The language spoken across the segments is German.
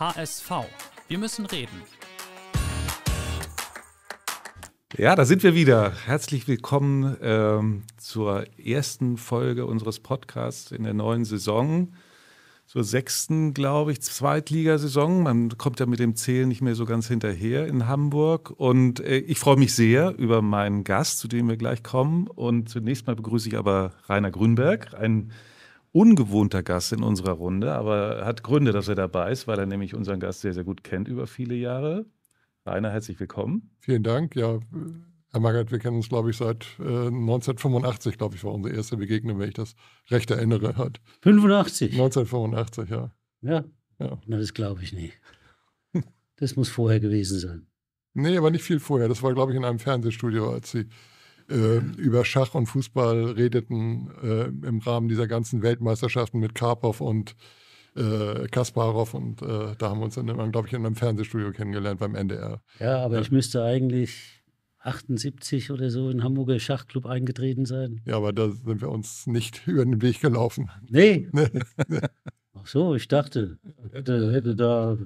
HSV. Wir müssen reden. Ja, da sind wir wieder. Herzlich willkommen ähm, zur ersten Folge unseres Podcasts in der neuen Saison. Zur sechsten, glaube ich, Zweitligasaison. Man kommt ja mit dem Zählen nicht mehr so ganz hinterher in Hamburg. Und äh, ich freue mich sehr über meinen Gast, zu dem wir gleich kommen. Und zunächst mal begrüße ich aber Rainer Grünberg, einen ungewohnter Gast in unserer Runde, aber hat Gründe, dass er dabei ist, weil er nämlich unseren Gast sehr, sehr gut kennt über viele Jahre. Rainer, herzlich willkommen. Vielen Dank. Ja, Herr Magath, wir kennen uns, glaube ich, seit äh, 1985, glaube ich, war unsere erste Begegnung, wenn ich das recht erinnere. Hat. 85? 1985, ja. Ja? ja. Na, das glaube ich nicht. Das muss vorher gewesen sein. Nee, aber nicht viel vorher. Das war, glaube ich, in einem Fernsehstudio, als Sie äh, über Schach und Fußball redeten äh, im Rahmen dieser ganzen Weltmeisterschaften mit Karpov und äh, Kasparov und äh, da haben wir uns, glaube ich, in einem Fernsehstudio kennengelernt beim NDR. Ja, aber ich müsste eigentlich 78 oder so in Hamburger Schachclub eingetreten sein. Ja, aber da sind wir uns nicht über den Weg gelaufen. Nee. Ach so, ich dachte, hätte, hätte da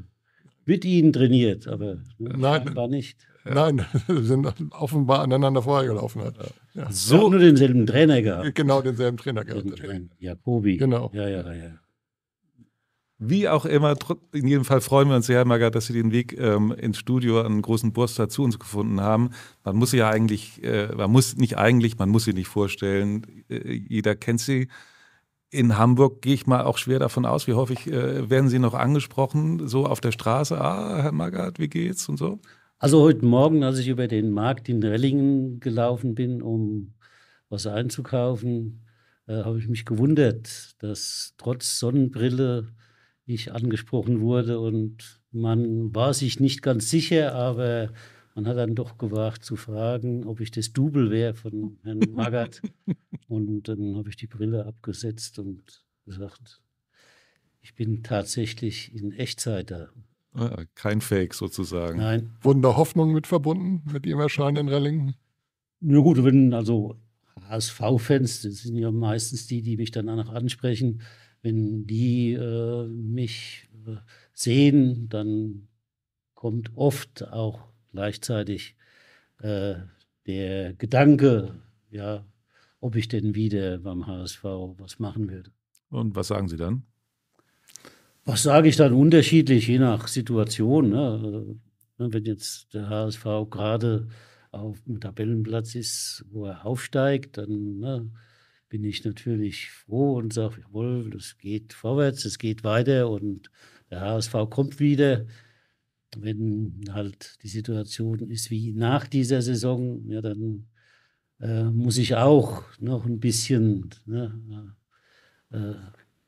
mit Ihnen trainiert, aber nein, war nicht. Ja. Nein, sind offenbar aneinander vorhergelaufen. Hat. Ja. Ja. So ja, nur denselben Trainer gehabt. Äh, genau, denselben Trainer gehabt. Den Jakobi. Genau. Ja, ja, ja. Wie auch immer, in jedem Fall freuen wir uns sehr, Herr Mager, dass Sie den Weg ähm, ins Studio an großen Burster zu uns gefunden haben. Man muss sie ja eigentlich, äh, man muss nicht eigentlich, man muss sie nicht vorstellen. Äh, jeder kennt sie. In Hamburg gehe ich mal auch schwer davon aus, wie häufig äh, werden Sie noch angesprochen, so auf der Straße, ah, Herr Magath, wie geht's und so? Also heute Morgen, als ich über den Markt in Rellingen gelaufen bin, um was einzukaufen, äh, habe ich mich gewundert, dass trotz Sonnenbrille ich angesprochen wurde und man war sich nicht ganz sicher, aber man hat dann doch gewagt zu fragen, ob ich das Double wäre von Herrn Magath. und dann habe ich die Brille abgesetzt und gesagt, ich bin tatsächlich in Echtzeit da kein Fake sozusagen. Nein. Wurden da Hoffnungen mit verbunden, mit Ihrem Erscheinen in Rellingen? Na ja, gut, wenn also HSV-Fans, das sind ja meistens die, die mich dann danach ansprechen, wenn die äh, mich äh, sehen, dann kommt oft auch gleichzeitig äh, der Gedanke, ja, ob ich denn wieder beim HSV was machen würde. Und was sagen Sie dann? was sage ich dann unterschiedlich, je nach Situation. Ne? Äh, ne wenn jetzt der HSV gerade auf dem Tabellenplatz ist, wo er aufsteigt, dann ne, bin ich natürlich froh und sage, jawohl, das geht vorwärts, es geht weiter und der HSV kommt wieder. Wenn halt die Situation ist wie nach dieser Saison, ja, dann äh, muss ich auch noch ein bisschen ne, äh, äh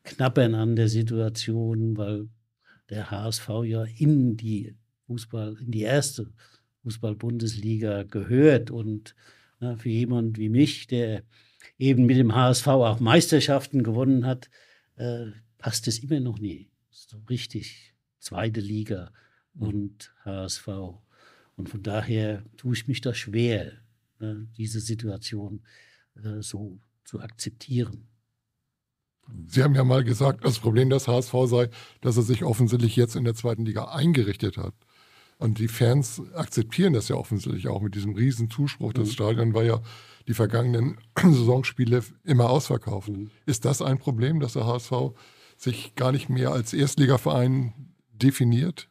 knappern an der Situation, weil der HSV ja in die Fußball, in die erste Fußball-Bundesliga gehört. Und na, ne, für jemand wie mich, der eben mit dem HSV auch Meisterschaften gewonnen hat, äh, passt es immer noch nie. So richtig zweite Liga und HSV. Und von daher tue ich mich da schwer, ne, diese Situation äh, so zu akzeptieren. Sie haben ja mal gesagt, das Problem des HSV sei, dass er sich offensichtlich jetzt in der zweiten Liga eingerichtet hat. Und die Fans akzeptieren das ja offensichtlich auch mit diesem riesen Zuspruch. Das mhm. Stadion war ja die vergangenen Saisonspiele immer ausverkauft. Mhm. Ist das ein Problem, dass der HSV sich gar nicht mehr als Erstligaverein definiert?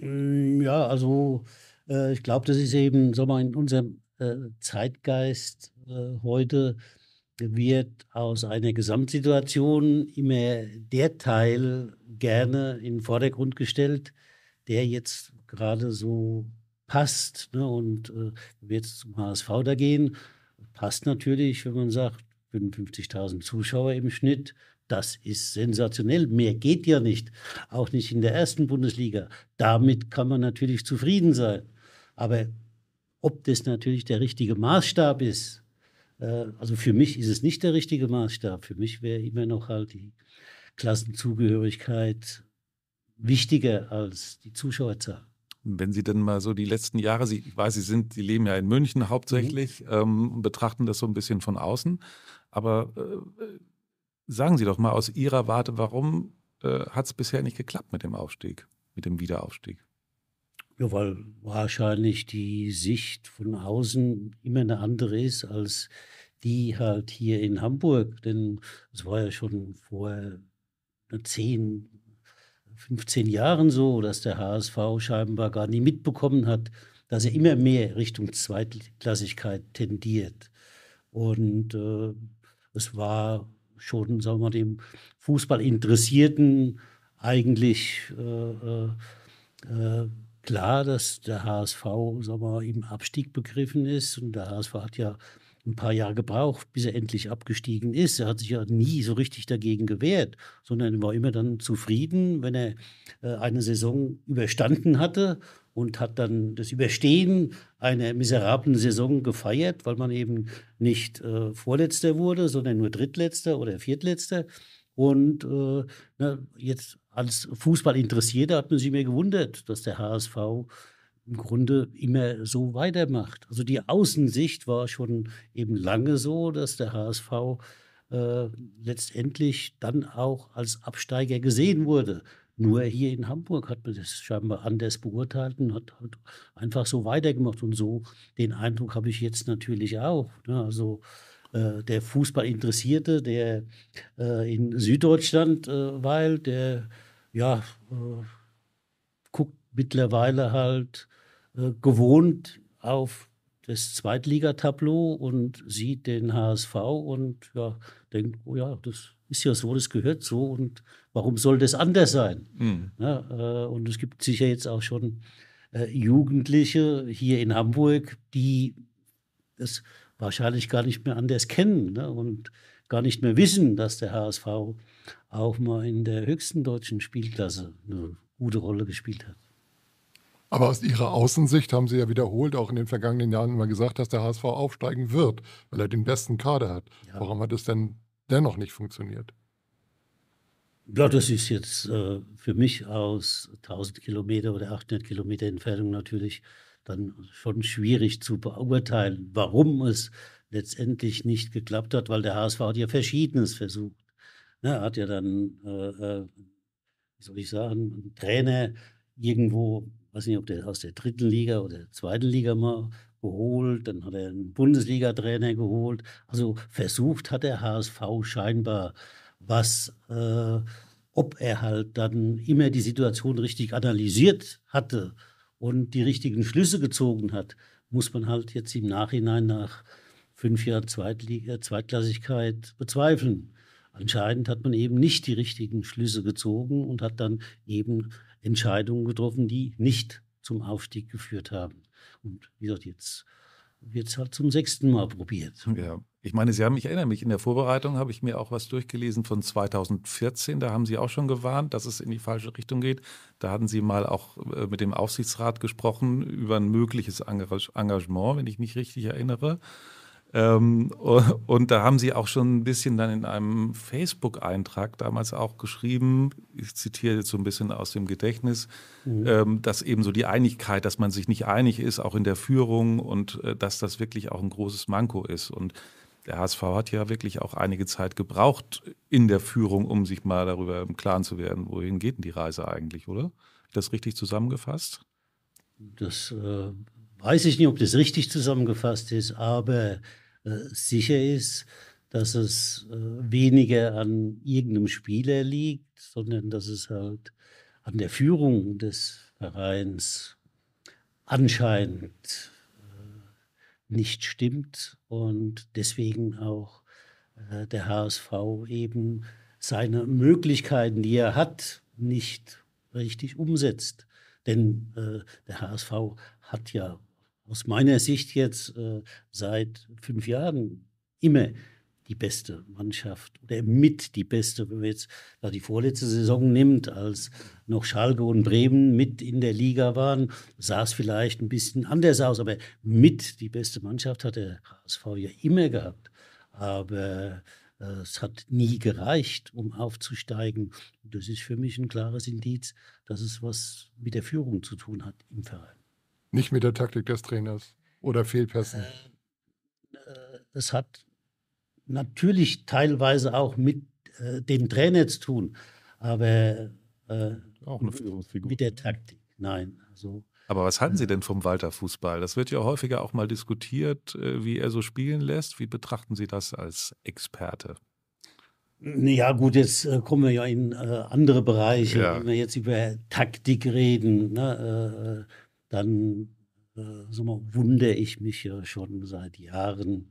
Äh, ja, also äh, ich glaube, das ist eben so mal in unserem äh, Zeitgeist äh, heute wird aus einer Gesamtsituation immer der Teil gerne in den Vordergrund gestellt, der jetzt gerade so passt. Ne? Und äh, wird zum HSV da gehen, passt natürlich, wenn man sagt, 55.000 Zuschauer im Schnitt, das ist sensationell. Mehr geht ja nicht, auch nicht in der ersten Bundesliga. Damit kann man natürlich zufrieden sein. Aber ob das natürlich der richtige Maßstab ist, äh, also für mich ist es nicht der richtige Maßstab. Für mich wäre immer noch halt die Klassenzugehörigkeit wichtiger als die Zuschauerzahl. Wenn Sie denn mal so die letzten Jahre, Sie, ich weiß, Sie sind, Sie leben ja in München hauptsächlich, mhm. ähm, betrachten das so ein bisschen von außen. Aber äh, sagen Sie doch mal aus Ihrer Warte, warum äh, hat es bisher nicht geklappt mit dem Aufstieg, mit dem Wiederaufstieg? Ja, weil wahrscheinlich die Sicht von außen immer eine andere ist als die halt hier in Hamburg. Denn es war ja schon vor 10, 15 Jahren so, dass der HSV scheinbar gar nie mitbekommen hat, dass er immer mehr Richtung Zweitklassigkeit tendiert. Und äh, es war schon, sagen wir mal, dem Fußballinteressierten eigentlich äh, äh, äh klar, dass der HSV sagen wir, im Abstieg begriffen ist. Und der HSV hat ja ein paar Jahre gebraucht, bis er endlich abgestiegen ist. Er hat sich ja nie so richtig dagegen gewehrt, sondern war immer dann zufrieden, wenn er äh, eine Saison überstanden hatte und hat dann das Überstehen einer miserablen Saison gefeiert, weil man eben nicht äh, Vorletzter wurde, sondern nur Drittletzter oder Viertletzter. Und äh, na, jetzt als Fußball hat man sich immer gewundert, dass der HSV im Grunde immer so weitermacht. Also die Außensicht war schon eben lange so, dass der HSV äh, letztendlich dann auch als Absteiger gesehen wurde. Nur hier in Hamburg hat man das scheinbar anders beurteilt und hat, hat einfach so weitergemacht. Und so den Eindruck habe ich jetzt natürlich auch. Ne? Also äh, der Fußballinteressierte, der äh, in Süddeutschland äh, weilt, der ja äh, guckt mittlerweile halt äh, gewohnt auf das Zweitligatableau und sieht den HSV und ja, denkt, oh ja, das ist ja so, das gehört so und warum soll das anders sein? Mhm. Ja, äh, und es gibt sicher jetzt auch schon äh, Jugendliche hier in Hamburg, die das wahrscheinlich gar nicht mehr anders kennen ne? und gar nicht mehr wissen, dass der HSV auch mal in der höchsten deutschen Spielklasse eine gute Rolle gespielt hat. Aber aus Ihrer Außensicht haben Sie ja wiederholt auch in den vergangenen Jahren immer gesagt, dass der HSV aufsteigen wird, weil er den besten Kader hat. Ja. Warum hat es denn dennoch nicht funktioniert? Ja, das ist jetzt äh, für mich aus 1000 Kilometer oder 800 Kilometer Entfernung natürlich dann schon schwierig zu beurteilen, warum es letztendlich nicht geklappt hat, weil der HSV hat ja Verschiedenes versucht. Er ne, hat ja dann, äh, äh, wie soll ich sagen, einen Trainer irgendwo, weiß nicht, ob der aus der dritten Liga oder der zweiten Liga mal geholt, dann hat er einen Bundesliga-Trainer geholt. Also versucht hat der HSV scheinbar was, äh, ob er halt dann immer die Situation richtig analysiert hatte und die richtigen Schlüsse gezogen hat, muss man halt jetzt im Nachhinein nach fünf Jahren Zweitliga, Zweitklassigkeit bezweifeln. Anscheinend hat man eben nicht die richtigen Schlüsse gezogen und hat dann eben Entscheidungen getroffen, die nicht zum Aufstieg geführt haben. Und wie gesagt, jetzt wird es halt zum sechsten Mal probiert. Ja. Ich meine, Sie haben, mich erinnere mich, in der Vorbereitung habe ich mir auch was durchgelesen von 2014. Da haben Sie auch schon gewarnt, dass es in die falsche Richtung geht. Da hatten Sie mal auch äh, mit dem Aufsichtsrat gesprochen über ein mögliches Engagement, wenn ich mich richtig erinnere. Ähm, und da haben Sie auch schon ein bisschen dann in einem Facebook-Eintrag damals auch geschrieben, ich zitiere jetzt so ein bisschen aus dem Gedächtnis, mhm. Ähm, dass eben so die Einigkeit, dass man sich nicht einig ist, auch in der Führung und äh, dass das wirklich auch ein großes Manko ist. Und der HSV hat ja wirklich auch einige Zeit gebraucht in der Führung, um sich mal darüber im Klaren zu werden, wohin geht denn die Reise eigentlich, oder? Das richtig zusammengefasst? Das äh, weiß ich nicht, ob das richtig zusammengefasst ist, aber äh, sicher ist, dass es äh, weniger an irgendeinem Spieler liegt, sondern dass es halt an der Führung des Vereins anscheinend nicht stimmt und deswegen auch äh, der HSV eben seine Möglichkeiten, die er hat, nicht richtig umsetzt. Denn äh, der HSV hat ja aus meiner Sicht jetzt äh, seit fünf Jahren immer die beste Mannschaft oder mit die beste, wenn man jetzt ja, die vorletzte Saison nimmt, als noch Schalke und Bremen mit in der Liga waren, sah es vielleicht ein bisschen anders aus, aber mit die beste Mannschaft hat der HSV ja immer gehabt. Aber äh, es hat nie gereicht, um aufzusteigen. das ist für mich ein klares Indiz, dass es was mit der Führung zu tun hat im Verein. Nicht mit der Taktik des Trainers oder Fehlpässen. Äh, äh, hat natürlich teilweise auch mit äh, dem Trainer zu tun, aber äh, auch eine Führungsfigur. Mit der Taktik, nein. Also, aber was halten Sie äh, denn vom Walter Fußball? Das wird ja häufiger auch mal diskutiert, äh, wie er so spielen lässt. Wie betrachten Sie das als Experte? Ja gut, jetzt äh, kommen wir ja in andere Bereiche. Ja. Wenn wir jetzt über Taktik reden, ne, dann äh, mal, wundere ich mich ja schon seit Jahren,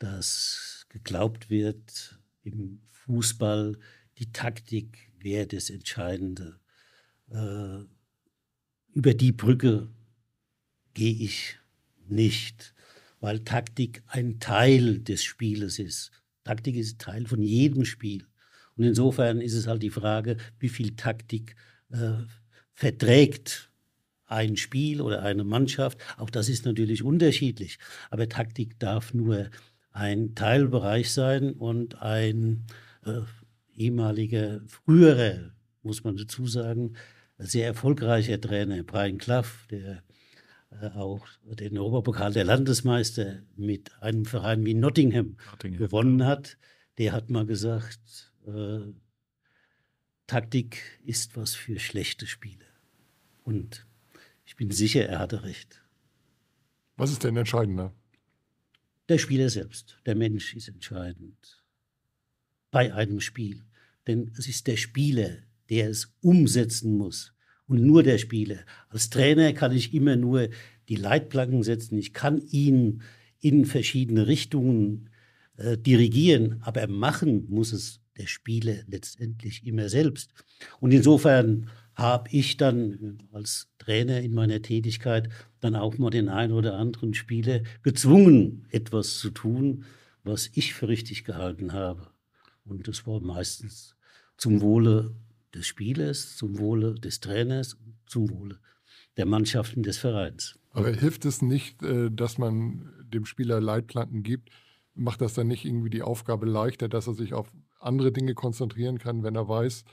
dass geglaubt wird im Fußball, die Taktik wäre das Entscheidende. Äh, über die Brücke gehe ich nicht, weil Taktik ein Teil des Spieles ist. Taktik ist Teil von jedem Spiel. Und insofern ist es halt die Frage, wie viel Taktik äh, verträgt ein Spiel oder eine Mannschaft. Auch das ist natürlich unterschiedlich. Aber Taktik darf nur ein Teilbereich sein und ein äh, ehemaliger, früherer, muss man dazu sagen, sehr erfolgreicher Trainer, Brian Klaff, der äh, auch den Europapokal der Landesmeister mit einem Verein wie Nottingham, Nottingham. gewonnen hat, der hat mal gesagt, äh, Taktik ist was für schlechte Spiele. Und ich bin sicher, er hatte recht. Was ist denn entscheidender? Der Spieler selbst, der Mensch ist entscheidend bei einem Spiel. Denn es ist der Spieler, der es umsetzen muss und nur der Spieler. Als Trainer kann ich immer nur die Leitplanken setzen. Ich kann ihn in verschiedene Richtungen äh, dirigieren, aber machen muss es der Spieler letztendlich immer selbst. Und insofern habe ich dann als Trainer in meiner Tätigkeit dann auch mal den einen oder anderen Spieler gezwungen, etwas zu tun, was ich für richtig gehalten habe. Und das war meistens zum Wohle des Spielers, zum Wohle des Trainers, zum Wohle der Mannschaften des Vereins. Aber hilft es nicht, äh, dass man dem Spieler Leitplanken gibt? Macht das dann nicht irgendwie die Aufgabe leichter, dass er sich auf andere Dinge konzentrieren kann, wenn er weiß,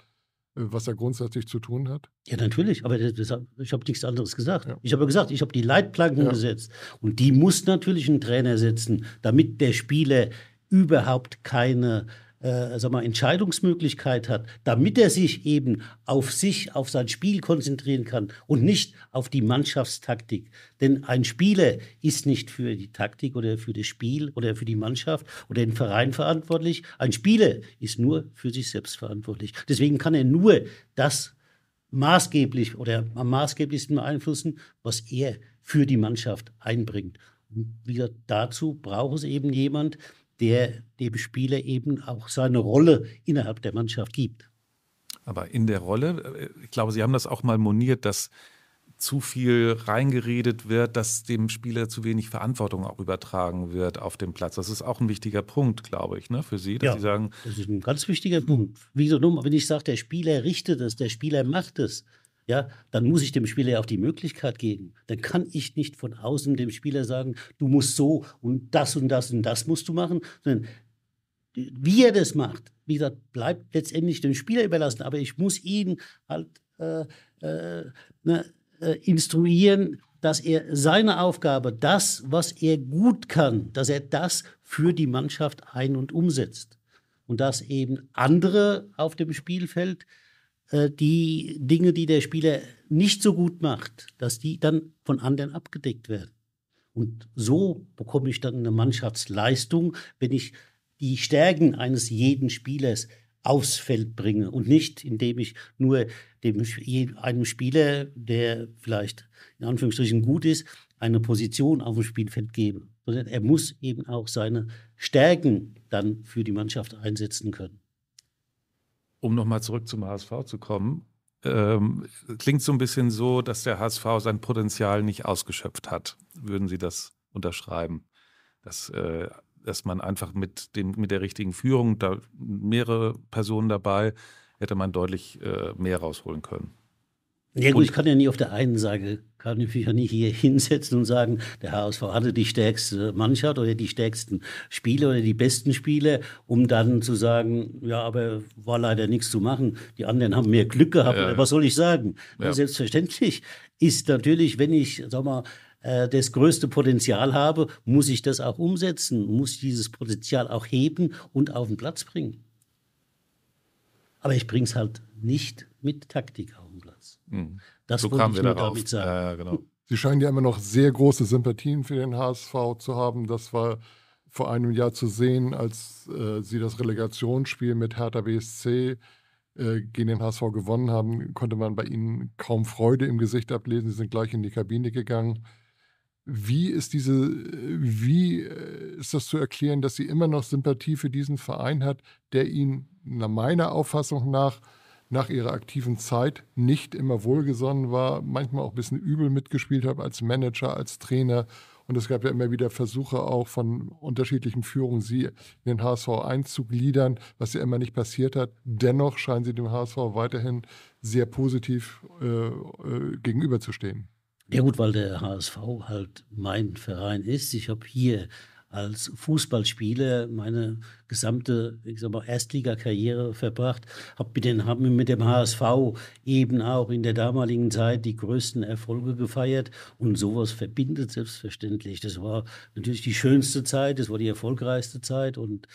äh, was er grundsätzlich zu tun hat? Ja, natürlich, aber das, ich habe nichts anderes gesagt. Ja. Ich habe gesagt, ich habe die Leitplanken ja. gesetzt und die muss natürlich ein Trainer setzen, damit der Spieler überhaupt keine äh, sag mal, Entscheidungsmöglichkeit hat, damit er sich eben auf sich, auf sein Spiel konzentrieren kann und nicht auf die Mannschaftstaktik. Denn ein Spieler ist nicht für die Taktik oder für das Spiel oder für die Mannschaft oder den Verein verantwortlich. Ein Spieler ist nur für sich selbst verantwortlich. Deswegen kann er nur das maßgeblich oder am maßgeblichsten beeinflussen, was er für die Mannschaft einbringt. Und wieder dazu braucht es eben jemand, der dem Spieler eben auch seine Rolle innerhalb der Mannschaft gibt. Aber in der Rolle, äh, ich glaube, Sie haben das auch mal moniert, dass zu viel reingeredet wird, dass dem Spieler zu wenig Verantwortung auch übertragen wird auf dem Platz. Das ist auch ein wichtiger Punkt, glaube ich, ne, für Sie, dass ja, Sie sagen. Das ist ein ganz wichtiger Punkt. Wieso nun? Wenn ich sage, der Spieler richtet es, der Spieler macht es, ja, dann muss ich dem Spieler ja auch die Möglichkeit geben. Dann kann ich nicht von außen dem Spieler sagen, du musst so und das und das und das musst du machen, sondern wie er das macht, wie gesagt, bleibt letztendlich dem Spieler überlassen. Aber ich muss ihn halt äh, äh, ne, äh, instruieren, dass er seine Aufgabe, das, was er gut kann, dass er das für die Mannschaft ein- und umsetzt. Und dass eben andere auf dem Spielfeld äh, die Dinge, die der Spieler nicht so gut macht, dass die dann von anderen abgedeckt werden. Und so bekomme ich dann eine Mannschaftsleistung, wenn ich die Stärken eines jeden Spielers aufs Feld bringe und nicht, indem ich nur dem, einem Spieler, der vielleicht in Anführungsstrichen gut ist, eine Position auf dem Spielfeld gebe. Sondern er muss eben auch seine Stärken dann für die Mannschaft einsetzen können um nochmal zurück zum HSV zu kommen, ähm, klingt so ein bisschen so, dass der HSV sein Potenzial nicht ausgeschöpft hat. Würden Sie das unterschreiben? Dass, äh, dass man einfach mit, dem, mit der richtigen Führung, da mehrere Personen dabei, hätte man deutlich äh, mehr rausholen können. Ja gut, Und, ich kann ja nie auf der einen Seite kann ich mich ja nicht hier hinsetzen und sagen, der HSV hatte die stärkste Mannschaft oder die stärksten Spiele oder die besten Spiele, um dann zu sagen, ja, aber war leider nichts zu machen. Die anderen haben mehr Glück gehabt. ja. Was soll ich sagen? Ja. Selbstverständlich ist natürlich, wenn ich, sag mal, äh, das größte Potenzial habe, muss ich das auch umsetzen, muss dieses Potenzial auch heben und auf den Platz bringen. Aber ich bringe es halt nicht mit Taktik auf den Platz. Mhm. Das so wollte ich nur darauf. damit sagen. Äh, genau. Sie scheinen ja immer noch sehr große Sympathien für den HSV zu haben. Das war vor einem Jahr zu sehen, als äh, sie das Relegationsspiel mit Hertha BSC äh, gegen den HSV gewonnen haben, konnte man bei ihnen kaum Freude im Gesicht ablesen. Sie sind gleich in die Kabine gegangen. Wie ist diese, wie äh, ist das zu erklären, dass sie immer noch Sympathie für diesen Verein hat, der ihnen nach meiner Auffassung nach nach ihrer aktiven Zeit nicht immer wohlgesonnen war, manchmal auch ein bisschen übel mitgespielt habe als Manager, als Trainer. Und es gab ja immer wieder Versuche auch von unterschiedlichen Führungen, sie in den HSV einzugliedern, was ja immer nicht passiert hat. Dennoch scheinen sie dem HSV weiterhin sehr positiv äh, äh, gegenüberzustehen. Ja gut, weil der HSV halt mein Verein ist. Ich habe hier als Fußballspieler meine gesamte ich sag mal, Erstligakarriere verbracht, habe mit, hab mit dem HSV eben auch in der damaligen Zeit die größten Erfolge gefeiert und sowas verbindet selbstverständlich. Das war natürlich die schönste Zeit, das war die erfolgreichste Zeit und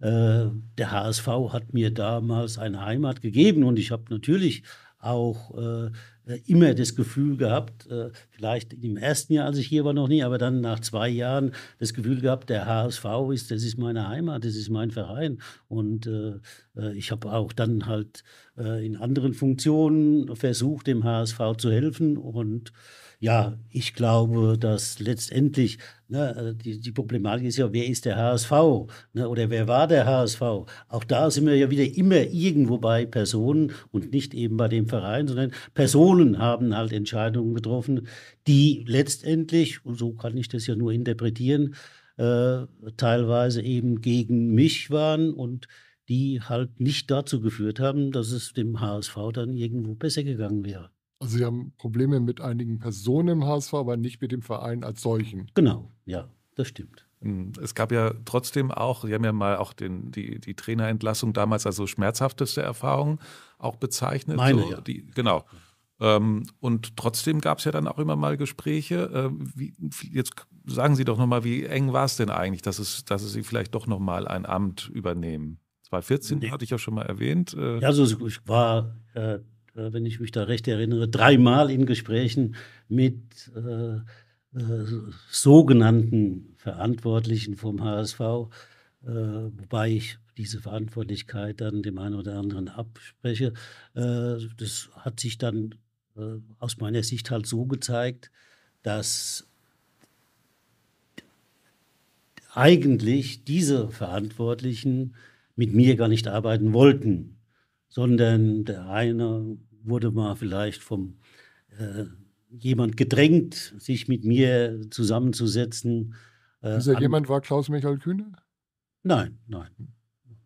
äh, der HSV hat mir damals eine Heimat gegeben und ich habe natürlich auch äh, äh, immer das Gefühl gehabt, äh, vielleicht im ersten Jahr, als ich hier war, noch nie, aber dann nach zwei Jahren das Gefühl gehabt, der HSV ist, das ist meine Heimat, das ist mein Verein. Und äh, ich habe auch dann halt in anderen Funktionen versucht, dem HSV zu helfen und ja, ich glaube, dass letztendlich ne, äh, die, die, Problematik ist ja, wer ist der HSV ne, oder wer war der HSV? Auch da sind wir ja wieder immer irgendwo bei Personen und nicht eben bei dem Verein, sondern Personen haben halt Entscheidungen getroffen, die letztendlich, und so kann ich das ja nur interpretieren, äh, teilweise eben gegen mich waren und die halt nicht dazu geführt haben, dass es dem HSV dann irgendwo besser gegangen wäre. Also Sie haben Probleme mit einigen Personen im HSV, aber nicht mit dem Verein als solchen. Genau, ja, das stimmt. Hm, es gab ja trotzdem auch, Sie haben ja mal auch den, die, die Trainerentlassung damals als so schmerzhafteste Erfahrung auch bezeichnet. Meine, so, ja. Die, genau. Ähm, und trotzdem gab es ja dann auch immer mal Gespräche. Ähm, wie, jetzt sagen Sie doch nochmal, wie eng war es denn eigentlich, dass, es, dass Sie vielleicht doch nochmal ein Amt übernehmen? 2014 nee. hatte ich ja schon mal erwähnt. Äh, ja, also ich war äh, äh, wenn ich mich da recht erinnere, dreimal in Gesprächen mit äh, äh sogenannten Verantwortlichen vom HSV, äh, wobei ich diese Verantwortlichkeit dann dem einen oder anderen abspreche. Äh, das hat sich dann äh, aus meiner Sicht halt so gezeigt, dass eigentlich diese Verantwortlichen mit mir gar nicht arbeiten wollten, sondern der eine wurde mal vielleicht von äh, jemand gedrängt, sich mit mir zusammenzusetzen. Äh, Dieser an... jemand war Klaus Michael Kühne? Nein, nein.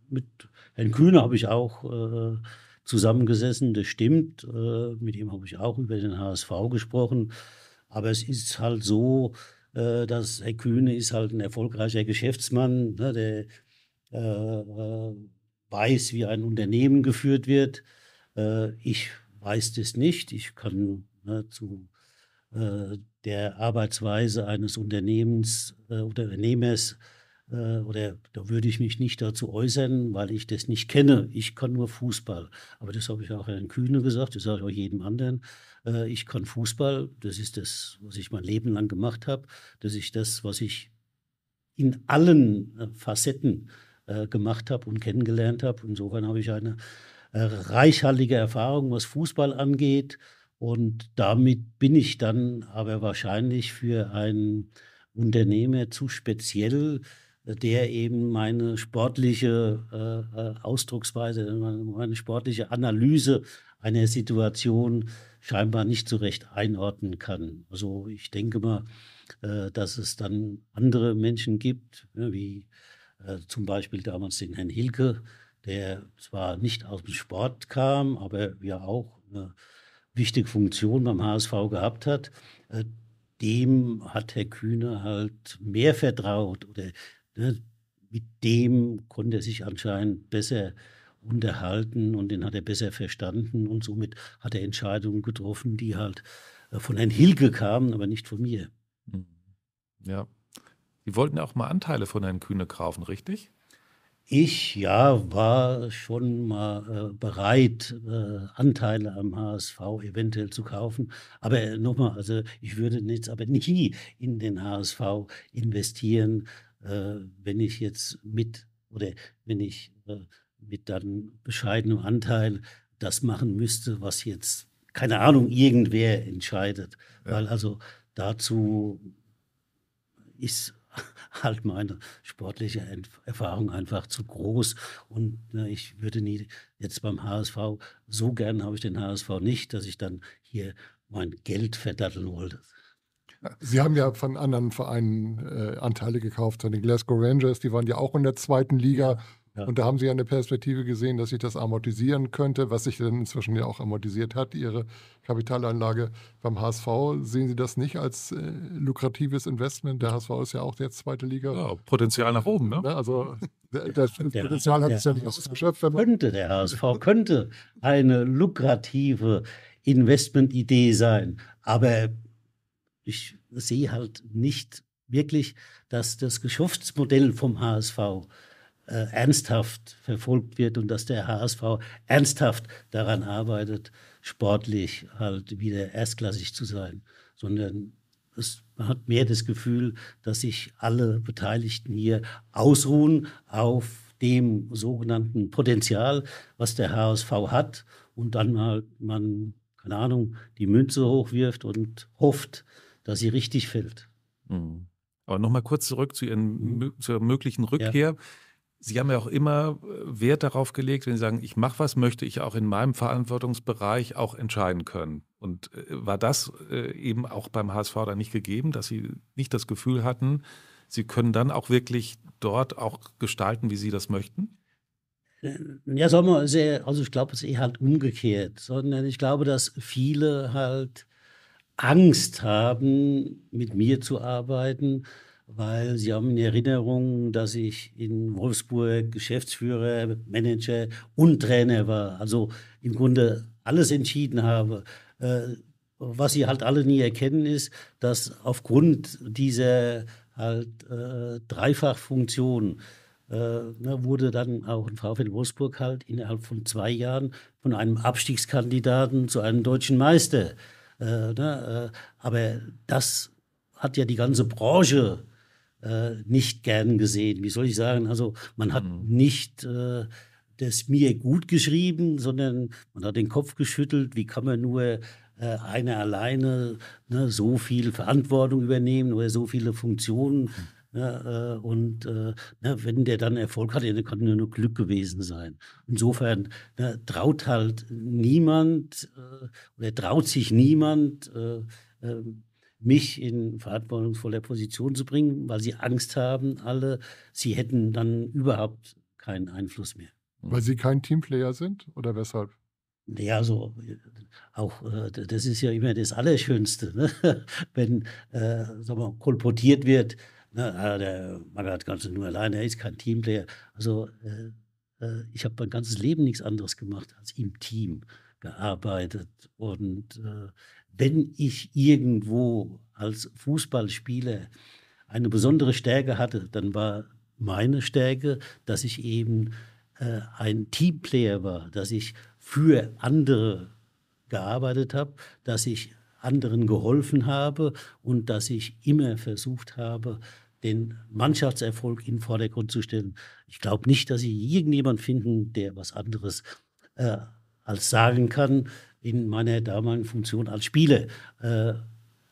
Mit Herrn Kühne habe ich auch äh, zusammengesessen, das stimmt. Äh, mit ihm habe ich auch über den HSV gesprochen. Aber es ist halt so, äh, dass Herr Kühne ist halt ein erfolgreicher Geschäftsmann, ne, der äh, äh, weiß, wie ein Unternehmen geführt wird. ich weiß das nicht. Ich kann ne, zu äh, der Arbeitsweise eines Unternehmens äh, oder Unternehmers äh, oder da würde ich mich nicht dazu äußern, weil ich das nicht kenne. Ich kann nur Fußball. Aber das habe ich auch Herrn Kühne gesagt, das sage ich auch jedem anderen. Äh, ich kann Fußball, das ist das, was ich mein Leben lang gemacht habe. Das ist das, was ich in allen äh, Facetten äh, gemacht habe und kennengelernt habe. Insofern habe ich eine reichhaltige Erfahrung, was Fußball angeht. Und damit bin ich dann aber wahrscheinlich für einen Unternehmer zu speziell, der eben meine sportliche äh, äh, Ausdrucksweise, meine sportliche Analyse einer Situation scheinbar nicht so recht einordnen kann. Also ich denke mal, äh, dass es dann andere Menschen gibt, ne, wie äh, zum Beispiel damals den Herrn Hilke, der zwar nicht aus dem Sport kam, aber ja auch eine wichtige Funktion beim HSV gehabt hat, äh, dem hat Herr Kühne halt mehr vertraut oder ne, mit dem konnte er sich anscheinend besser unterhalten und den hat er besser verstanden und somit hat er Entscheidungen getroffen, die halt äh, von Herrn Hilke kamen, aber nicht von mir. Mhm. Ja. Die wollten ja auch mal Anteile von Herrn Kühne kaufen, richtig? Ich, ja, war schon mal äh, bereit, äh, Anteile am HSV eventuell zu kaufen. Aber äh, nochmal, also ich würde jetzt aber nie in den HSV investieren, wenn ich jetzt mit oder wenn ich mit dann bescheidenem Anteil das machen müsste, was jetzt, keine Ahnung, irgendwer entscheidet. Ja. Weil also dazu ist halt meine sportliche Erfahrung einfach zu groß. Und na, ne, ich würde nie jetzt beim HSV, so gern habe ich den HSV nicht, dass ich dann hier mein Geld verdatteln wollte. Sie haben ja von anderen Vereinen äh, Anteile gekauft, von den Glasgow Rangers, die waren ja auch in der zweiten Liga. Ja. Und da haben Sie ja eine Perspektive gesehen, dass sich das amortisieren könnte, was sich dann inzwischen ja auch amortisiert hat, Ihre Kapitalanlage beim HSV. Sehen Sie das nicht als äh, lukratives Investment? Der HSV ist ja auch jetzt zweite Liga. Ja, Potenzial nach oben, ne? ne also das der, Potenzial hat es ja nicht ausgeschöpft. Könnte der HSV, könnte eine lukrative Investmentidee sein. Aber ich sehe halt nicht wirklich, dass das Geschäftsmodell vom HSV äh, ernsthaft verfolgt wird und dass der HSV ernsthaft daran arbeitet, sportlich halt wieder erstklassig zu sein, sondern es, man hat mehr das Gefühl, dass sich alle Beteiligten hier ausruhen auf dem sogenannten Potenzial, was der HSV hat und dann mal man, keine Ahnung, die Münze hochwirft und hofft, dass sie richtig fällt. Mhm. Aber nochmal kurz zurück zu Ihren, mhm. zur möglichen Rückkehr. Ja. Sie haben ja auch immer äh, Wert darauf gelegt, wenn Sie sagen, ich mache was, möchte ich auch in meinem Verantwortungsbereich auch entscheiden können. Und äh, war das äh, eben auch beim HSV dann nicht gegeben, dass Sie nicht das Gefühl hatten, Sie können dann auch wirklich dort auch gestalten, wie Sie das möchten? Ähm, ja, sagen wir, sehr, also ich glaube, es ist eh halt umgekehrt, sondern ich glaube, dass viele halt Angst haben, mit mir zu arbeiten, weil Sie haben in Erinnerung, dass ich in Wolfsburg Geschäftsführer, Manager und Trainer war. Also im Grunde alles entschieden habe. Äh, was Sie halt alle nie erkennen, ist, dass aufgrund dieser halt äh, Dreifachfunktion äh, ne, wurde dann auch in VfL Wolfsburg halt innerhalb von zwei Jahren von einem Abstiegskandidaten zu einem deutschen Meister. Äh, ne? Äh, aber das hat ja die ganze Branche äh, nicht gern gesehen. Wie soll ich sagen? Also man hat mhm. nicht äh, das mir gut geschrieben, sondern man hat den Kopf geschüttelt. Wie kann man nur äh, einer alleine ne, so viel Verantwortung übernehmen oder so viele Funktionen? Mhm. Ja, ne, äh, und äh, na, ne, wenn der dann Erfolg hat, dann kann ja nur Glück gewesen sein. Insofern na, ne, traut halt niemand äh, oder traut sich niemand äh, ähm, mich in verantwortungsvolle Position zu bringen, weil sie Angst haben, alle, sie hätten dann überhaupt keinen Einfluss mehr. Weil sie kein Teamplayer sind oder weshalb? Ja, so äh, auch äh, das ist ja immer das Allerschönste, ne? wenn äh, sagen wir, kolportiert wird, ne? ah, der Magath kannst nur alleine, er ist kein Teamplayer. Also äh, äh, ich habe mein ganzes Leben nichts anderes gemacht als im Team gearbeitet und äh, wenn ich irgendwo als Fußballspieler eine besondere Stärke hatte, dann war meine Stärke, dass ich eben äh, ein Teamplayer war, dass ich für andere gearbeitet habe, dass ich anderen geholfen habe und dass ich immer versucht habe, den Mannschaftserfolg in den Vordergrund zu stellen. Ich glaube nicht, dass Sie irgendjemand finden, der was anderes äh, als sagen kann, in meiner damaligen Funktion als Spieler, äh,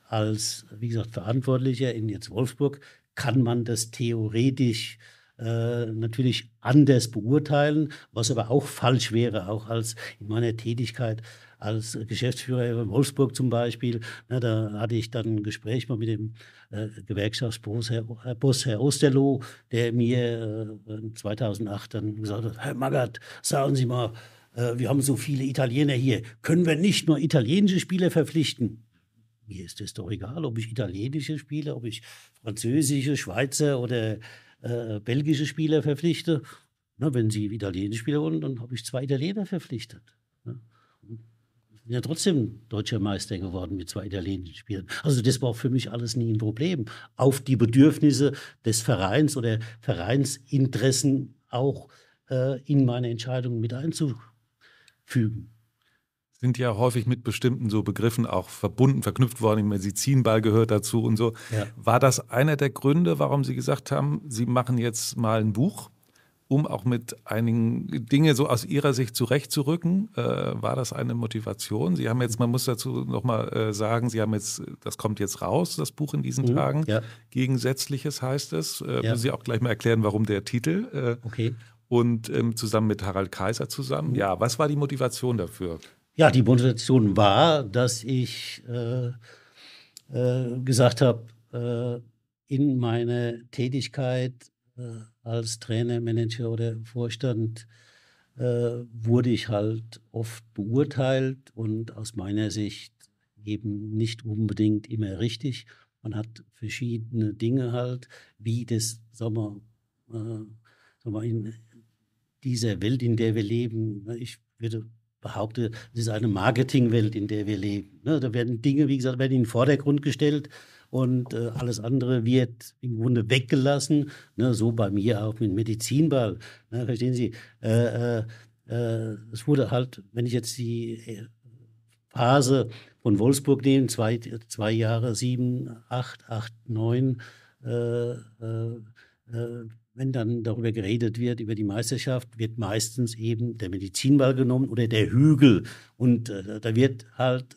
als, wie gesagt, Verantwortlicher in jetzt Wolfsburg, kann man das theoretisch äh, natürlich anders beurteilen, was aber auch falsch wäre, auch als in meiner Tätigkeit als Geschäftsführer in Wolfsburg zum Beispiel. Na, da hatte ich dann ein Gespräch mal mit dem äh, Gewerkschaftsboss Herr, Boss, Herr Osterloh, der mir äh, 2008 dann gesagt hat, Herr Magath, sagen Sie mal, äh, wir haben so viele Italiener hier, können wir nicht nur italienische Spieler verpflichten? Mir ist es doch egal, ob ich italienische spiele, ob ich französische, Schweizer oder äh, belgische Spieler verpflichte. Na, wenn sie italienische Spieler wollen, dann habe ich zwei Italiener verpflichtet. Ich bin ja trotzdem deutscher Meister geworden mit zwei italienischen Spielern. Also das war für mich alles nie ein Problem. Auf die Bedürfnisse des Vereins oder Vereinsinteressen auch äh, in meine Entscheidungen mit einzugehen fügen. Sind ja häufig mit bestimmten so Begriffen auch verbunden, verknüpft worden. Medizinball gehört dazu und so. Ja. War das einer der Gründe, warum Sie gesagt haben, Sie machen jetzt mal ein Buch, um auch mit einigen Dingen so aus Ihrer Sicht zurechtzurücken? Äh, war das eine Motivation? Sie haben jetzt, man muss dazu nochmal äh, sagen, Sie haben jetzt, das kommt jetzt raus, das Buch in diesen mhm, Tagen. Ja. Gegensätzliches heißt es. Äh, ja. Müssen Sie auch gleich mal erklären, warum der Titel. Äh, okay und ähm, zusammen mit Harald Kaiser zusammen. Ja, was war die Motivation dafür? Ja, die Motivation war, dass ich äh, äh, gesagt habe, äh, in meiner Tätigkeit äh, als Trainer, Manager oder Vorstand äh, wurde ich halt oft beurteilt und aus meiner Sicht eben nicht unbedingt immer richtig. Man hat verschiedene Dinge halt, wie das, sagen wir, äh, sagen wir in, dieser Welt, in der wir leben. Ne? Ich würde behaupten, es ist eine Marketingwelt, in der wir leben. Ne? Da werden Dinge, wie gesagt, werden in den Vordergrund gestellt und äh, alles andere wird im Grunde weggelassen. Ne? so bei mir auch mit Medizinball. verstehen Sie? Äh, äh, es wurde halt, wenn ich jetzt die Phase von Wolfsburg nehme, zwei, zwei Jahre, sieben, acht, acht, neun, wenn dann darüber geredet wird, über die Meisterschaft, wird meistens eben der Medizinball genommen oder der Hügel. Und äh, da wird halt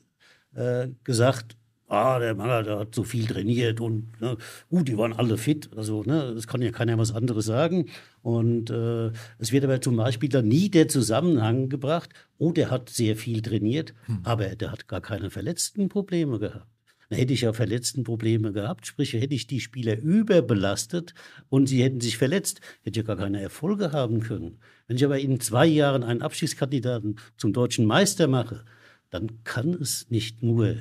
äh, gesagt, ah, der Mann hat so viel trainiert und ne, gut, die waren alle fit. Also, ne, das kann ja keiner was anderes sagen. Und äh, es wird aber zum Beispiel dann nie der Zusammenhang gebracht, oh, der hat sehr viel trainiert, hm. aber der hat gar keine verletzten Probleme gehabt. Dann hätte ich ja Verletztenprobleme gehabt, sprich hätte ich die Spieler überbelastet und sie hätten sich verletzt, hätte ja gar keine Erfolge haben können. Wenn ich aber in zwei Jahren einen Abschiedskandidaten zum deutschen Meister mache, dann kann es nicht nur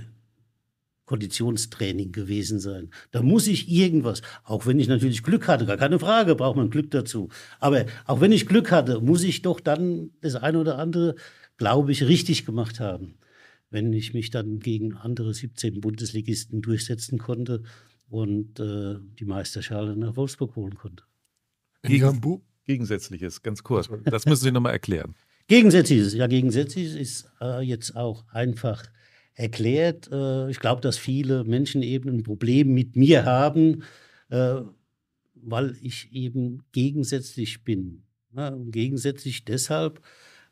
Konditionstraining gewesen sein. Da muss ich irgendwas, auch wenn ich natürlich Glück hatte, gar keine Frage, braucht man Glück dazu. Aber auch wenn ich Glück hatte, muss ich doch dann das eine oder andere, glaube ich, richtig gemacht haben wenn ich mich dann gegen andere 17 Bundesligisten durchsetzen konnte und äh, die Meisterschale nach Wolfsburg holen konnte. Gegen, Gegensätzliches, ganz kurz. Das müssen Sie nochmal erklären. Gegensätzliches, ja, Gegensätzliches ist äh, jetzt auch einfach erklärt. Äh, ich glaube, dass viele Menschen eben ein Problem mit mir haben, äh, weil ich eben gegensätzlich bin. Ja, ne? gegensätzlich deshalb,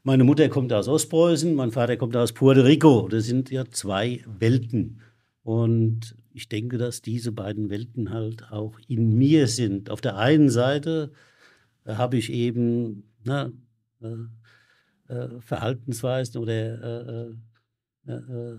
meine Mutter kommt aus Ostpreußen, mein Vater kommt aus Puerto Rico. Das sind ja zwei Welten. Und ich denke, dass diese beiden Welten halt auch in mir sind. Auf der einen Seite äh, habe ich eben na, äh, äh, Verhaltensweisen oder äh, äh, äh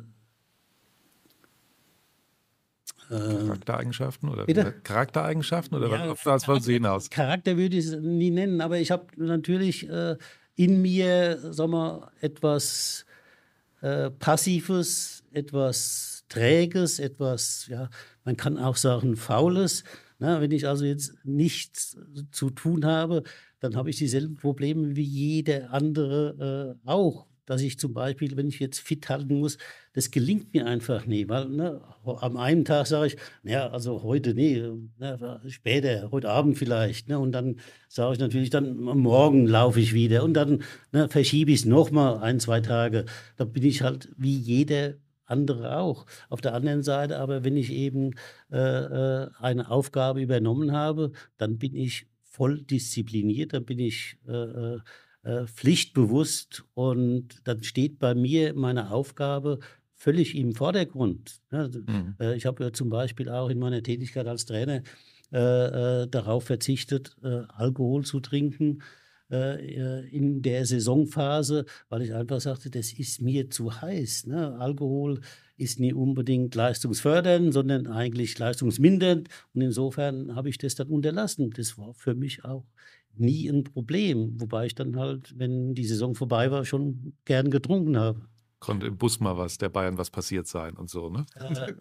Charaktereigenschaften oder Bitte? Charaktereigenschaften oder ja, was, was wollen Sie hinaus? Charakter würde ich es nie nennen, aber ich habe natürlich äh, in mir, sagen wir, etwas äh, Passives, etwas Träges, etwas, ja, man kann auch sagen, Faules. Na, wenn ich also jetzt nichts zu tun habe, dann habe ich dieselben Probleme wie jeder andere äh, auch dass ich zum Beispiel, wenn ich jetzt fit halten muss, das gelingt mir einfach nie. Weil ne, am einen Tag sage ich, ja, also heute nee, ne, später, heute Abend vielleicht. Ne, und dann sage ich natürlich, dann morgen laufe ich wieder. Und dann ne, verschiebe ich es nochmal ein, zwei Tage. Da bin ich halt wie jeder andere auch. Auf der anderen Seite aber, wenn ich eben äh, äh eine Aufgabe übernommen habe, dann bin ich voll diszipliniert, dann bin ich... Äh, äh äh, pflichtbewusst. Und dann steht bei mir meine Aufgabe völlig im Vordergrund. Ja, also, mhm. äh, ich habe ja zum Beispiel auch in meiner Tätigkeit als Trainer äh, äh darauf verzichtet, äh, Alkohol zu trinken in der Saisonphase, weil ich einfach sagte, das ist mir zu heiß. Ne? Alkohol ist nie unbedingt leistungsfördernd, sondern eigentlich leistungsmindernd. Und insofern habe ich das dann unterlassen. Das war für mich auch nie ein Problem. Wobei ich dann halt, wenn die Saison vorbei war, schon gern getrunken habe. Konnte im Bus mal was, der Bayern was passiert sein und so, ne? Äh,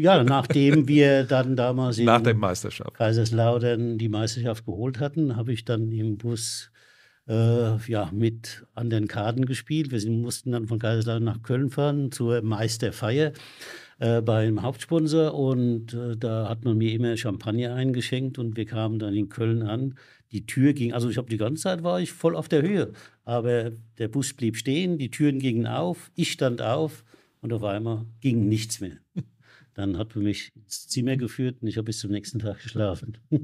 ja, nachdem wir dann damals in Nach der Meisterschaft. Kaiserslautern die Meisterschaft geholt hatten, habe ich dann im Bus äh, ja, mit an den Karten gespielt. Wir sind, mussten dann von Kaiserslautern nach Köln fahren zur Meisterfeier. Äh, beim Hauptsponsor und äh, da hat man mir immer Champagner eingeschenkt und wir kamen dann in Köln an. Die Tür ging, also ich habe die ganze Zeit war ich voll auf der Höhe, aber der Bus blieb stehen, die Türen gingen auf, ich stand auf und auf einmal ging nichts mehr. Dann hat man mich ins Zimmer geführt und ich habe bis zum nächsten Tag geschlafen.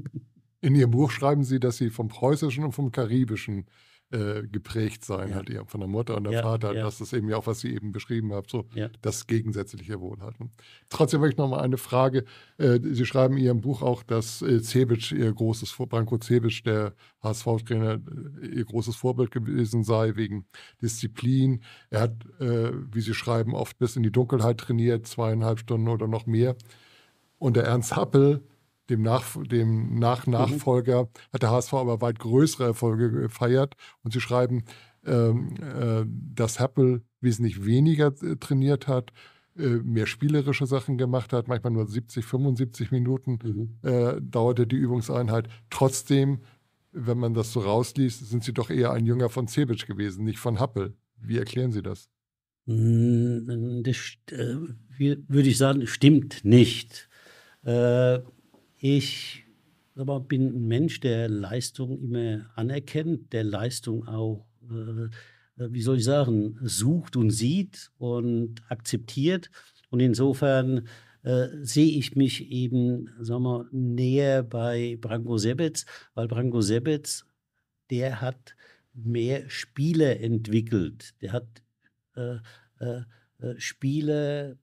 In Ihrem Buch schreiben Sie, dass Sie vom Preußischen und vom Karibischen äh, geprägt sein, ja. halt eher von der Mutter und der ja, Vater. Ja. Das ist eben ja auch, was Sie eben beschrieben haben, so das gegensätzliche Wohlhalten. Trotzdem möchte ich noch mal eine Frage. Äh, Sie schreiben in Ihrem Buch auch, dass Cebic, äh, Ihr großes Vorbild, Branko Cebic, der HSV-Trainer, Ihr großes Vorbild gewesen sei wegen Disziplin. Er hat, wie Sie schreiben, oft bis in die Dunkelheit trainiert, zweieinhalb Stunden oder noch mehr. Und der Ernst Happel, dem, Nach, dem mhm. Nach Nachfolger mhm. hat der HSV aber weit größere Erfolge gefeiert. Und sie schreiben, ähm, äh, dass Happel wesentlich weniger äh, trainiert hat, äh, mehr spielerische Sachen gemacht hat, manchmal nur 70, 75 Minuten mhm. äh, dauerte die Übungseinheit. Trotzdem, wenn man das so rausliest, sind sie doch eher ein Jünger von Cebic gewesen, nicht von Happel. Wie erklären Sie das? Hm, das äh, würde ich sagen, stimmt nicht. Äh, ich aber bin ein Mensch, der Leistung immer anerkennt, der Leistung auch, äh, äh, wie soll ich sagen, sucht und sieht und akzeptiert. Und insofern äh, sehe ich mich eben, sagen wir, näher bei Branko Sebetz, weil Branko Sebetz, der hat mehr Spieler entwickelt. Der hat äh, äh, äh Spieler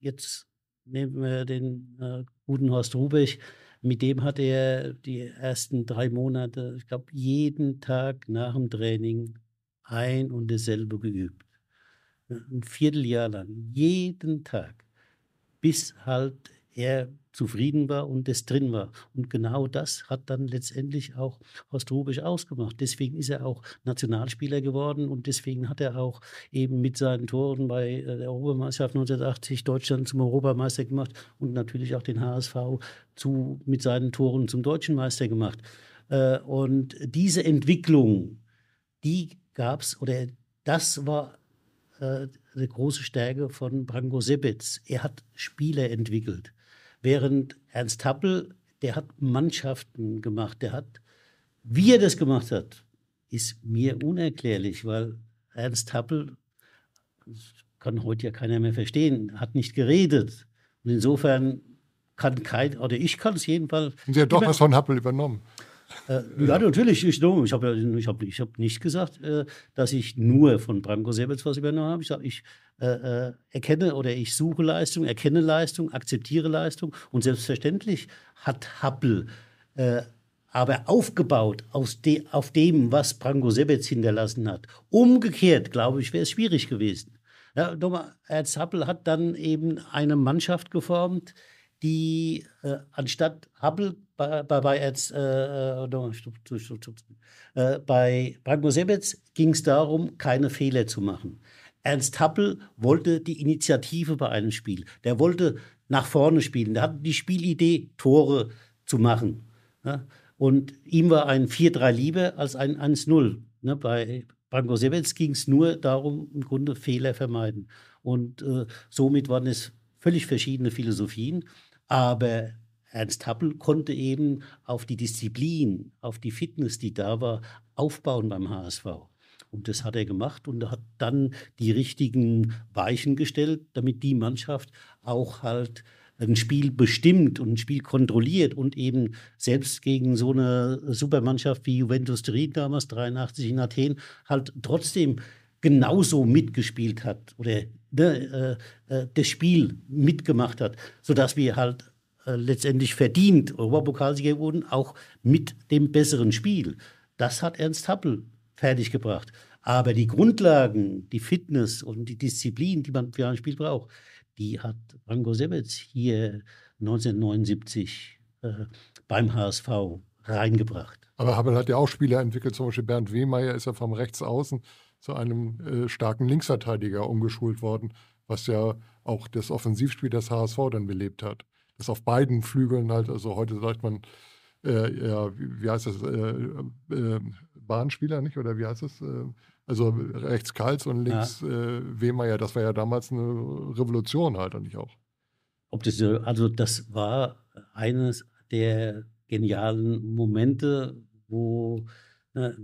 jetzt nehmen wir den äh, guten Horst Rubich, mit dem hat er die ersten drei Monate, ich glaube, jeden Tag nach dem Training ein und dasselbe geübt. Ein Vierteljahr lang, jeden Tag, bis halt er zufrieden war und das drin war. Und genau das hat dann letztendlich auch Horst Rubisch ausgemacht. Deswegen ist er auch Nationalspieler geworden und deswegen hat er auch eben mit seinen Toren bei äh, der Europameisterschaft 1980 Deutschland zum Europameister gemacht und natürlich auch den HSV zu, mit seinen Toren zum Deutschen Meister gemacht. Äh, und diese Entwicklung, die gab es oder das war eine äh, große Stärke von Branko Sebitz. Er hat Spieler entwickelt. Während Ernst Happel, der hat Mannschaften gemacht, der hat, wie er das gemacht hat, ist mir unerklärlich, weil Ernst Happel, das kann heute ja keiner mehr verstehen, hat nicht geredet. Und insofern kann kein, oder ich kann es jedenfalls. Sie haben doch was von Happel übernommen. Äh, ja. ja. natürlich, ich, ich habe ich hab, ich hab nicht gesagt, äh, dass ich nur von Branko Sebels was übernommen habe. Ich sage, ich äh, äh, erkenne oder ich suche Leistung, erkenne Leistung, akzeptiere Leistung und selbstverständlich hat Happel äh, aber aufgebaut de, auf dem, was Branko Sebets hinterlassen hat. Umgekehrt, glaube ich, wäre es schwierig gewesen. Ja, nochmal, Happel hat dann eben eine Mannschaft geformt, die äh, anstatt Hubble bei, bei, bei äh, äh, äh bei Branko-Sebetz ging es darum, keine Fehler zu machen. Ernst Hubble wollte die Initiative bei einem Spiel. Der wollte nach vorne spielen. Der hatte die Spielidee, Tore zu machen. Ne? Und ihm war ein 4-3 lieber als ein 1-0. Ne? Bei Branko-Sebetz ging es nur darum, im Grunde Fehler vermeiden. Und äh, somit waren es völlig verschiedene Philosophien. Aber Ernst Happel konnte eben auf die Disziplin, auf die Fitness, die da war, aufbauen beim HSV. Und das hat er gemacht und hat dann die richtigen Weichen gestellt, damit die Mannschaft auch halt ein Spiel bestimmt und ein Spiel kontrolliert und eben selbst gegen so eine Supermannschaft wie Juventus Turin damals 83 in Athen halt trotzdem genauso mitgespielt hat oder ne, äh, äh, das Spiel mitgemacht hat, sodass wir halt äh, letztendlich verdient Europapokalsieger wurden, auch mit dem besseren Spiel. Das hat Ernst Happel fertiggebracht. Aber die Grundlagen, die Fitness und die Disziplin, die man für ein Spiel braucht, die hat Branko Sebetz hier 1979 äh, beim HSV reingebracht. Aber Happel hat ja auch Spieler entwickelt, zum Beispiel Bernd Wehmeier ist ja vom Rechtsaußen zu einem äh, starken Linksverteidiger umgeschult worden, was ja auch das Offensivspiel des HSV dann belebt hat. Das auf beiden Flügeln halt, also heute sagt man, äh, ja, wie heißt das, äh, äh, Bahnspieler, nicht? Oder wie heißt es? Äh, also rechts Karls und links ja. Äh, Wehmeier, das war ja damals eine Revolution halt, eigentlich auch. Ob das, also das war eines der genialen Momente, wo ne,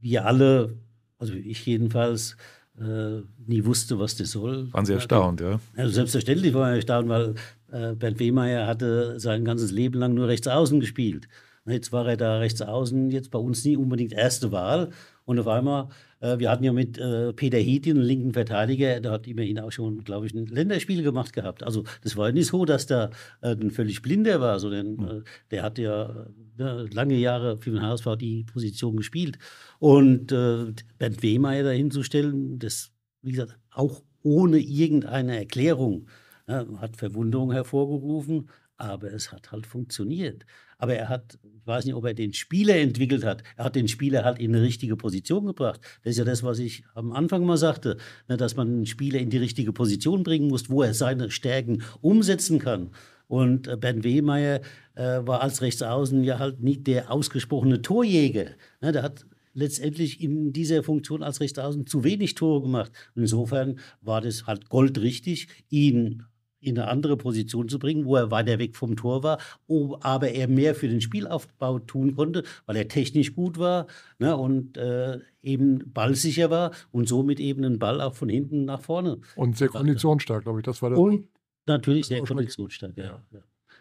wir alle also ich jedenfalls, äh, nie wusste, was das soll. Waren Sie erstaunt, ja? Also selbstverständlich war ich erstaunt, weil äh, Bernd Wehmeier hatte sein ganzes Leben lang nur rechts außen gespielt. Ne, jetzt war er da rechts außen, jetzt bei uns nie unbedingt erste Wahl. Und auf einmal, äh, wir hatten ja mit äh, Peter Hedin, einen linken Verteidiger, der hat immerhin auch schon, glaube ich, ein Länderspiel gemacht gehabt. Also das war ja nicht so, dass da äh, ein völlig Blinder war, sondern hm. der hat ja ne, lange Jahre für den HSV die Position gespielt. Und Bernd Wehmeier dahin zu stellen, das, wie gesagt, auch ohne irgendeine Erklärung, ne, hat Verwunderung hervorgerufen, aber es hat halt funktioniert. Aber er hat, ich weiß nicht, ob er den Spieler entwickelt hat. Er hat den Spieler halt in eine richtige Position gebracht. Das ist ja das, was ich am Anfang mal sagte, ne, dass man einen Spieler in die richtige Position bringen muss, wo er seine Stärken umsetzen kann. Und äh, Bernd Wehmeier äh, war als Rechtsaußen ja halt nicht der ausgesprochene Torjäger. Ne, der hat letztendlich in dieser Funktion als Rechtsaußen zu wenig Tore gemacht. Und insofern war das halt goldrichtig, ihn in eine andere Position zu bringen, wo er weiter weg vom Tor war, aber er mehr für den Spielaufbau tun konnte, weil er technisch gut war ne, und äh, eben ballsicher war und somit eben den Ball auch von hinten nach vorne. Und sehr konditionsstark, glaube ich. Das war der und natürlich sehr konditionsstark, ja.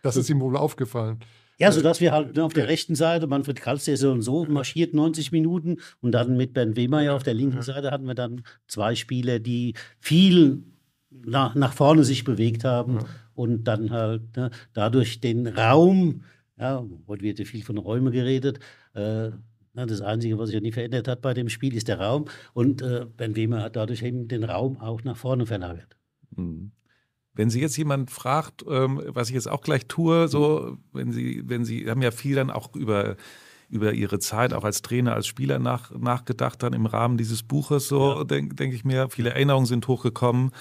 Das ist ihm wohl aufgefallen. Ja, sodass wir halt ne, auf der rechten Seite, Manfred Kaltz, der so und so marschiert 90 Minuten und dann mit Bernd Wehmeyer auf der linken Seite hatten wir dann zwei Spieler, die viel na, nach vorne sich bewegt haben ja. und dann halt ne, dadurch den Raum, ja, heute wird ja viel von Räumen geredet, äh, das Einzige, was sich ja nie verändert hat bei dem Spiel, ist der Raum. Und äh, Ben Wehmer hat dadurch eben den Raum auch nach vorne verlagert. Mhm. Wenn Sie jetzt jemand fragt, ähm, was ich jetzt auch gleich tue, so, wenn Sie, wenn Sie haben ja viel dann auch über, über Ihre Zeit auch als Trainer, als Spieler nach, nachgedacht, dann im Rahmen dieses Buches, so ja. denke denk ich mir, viele Erinnerungen sind hochgekommen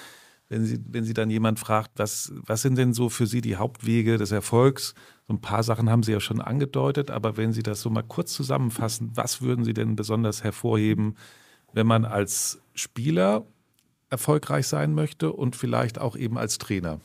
wenn Sie, wenn Sie dann jemand fragt, was, was sind denn so für Sie die Hauptwege des Erfolgs? So ein paar Sachen haben Sie ja schon angedeutet, aber wenn Sie das so mal kurz zusammenfassen, was würden Sie denn besonders hervorheben, wenn man als Spieler erfolgreich sein möchte und vielleicht auch eben als Trainer?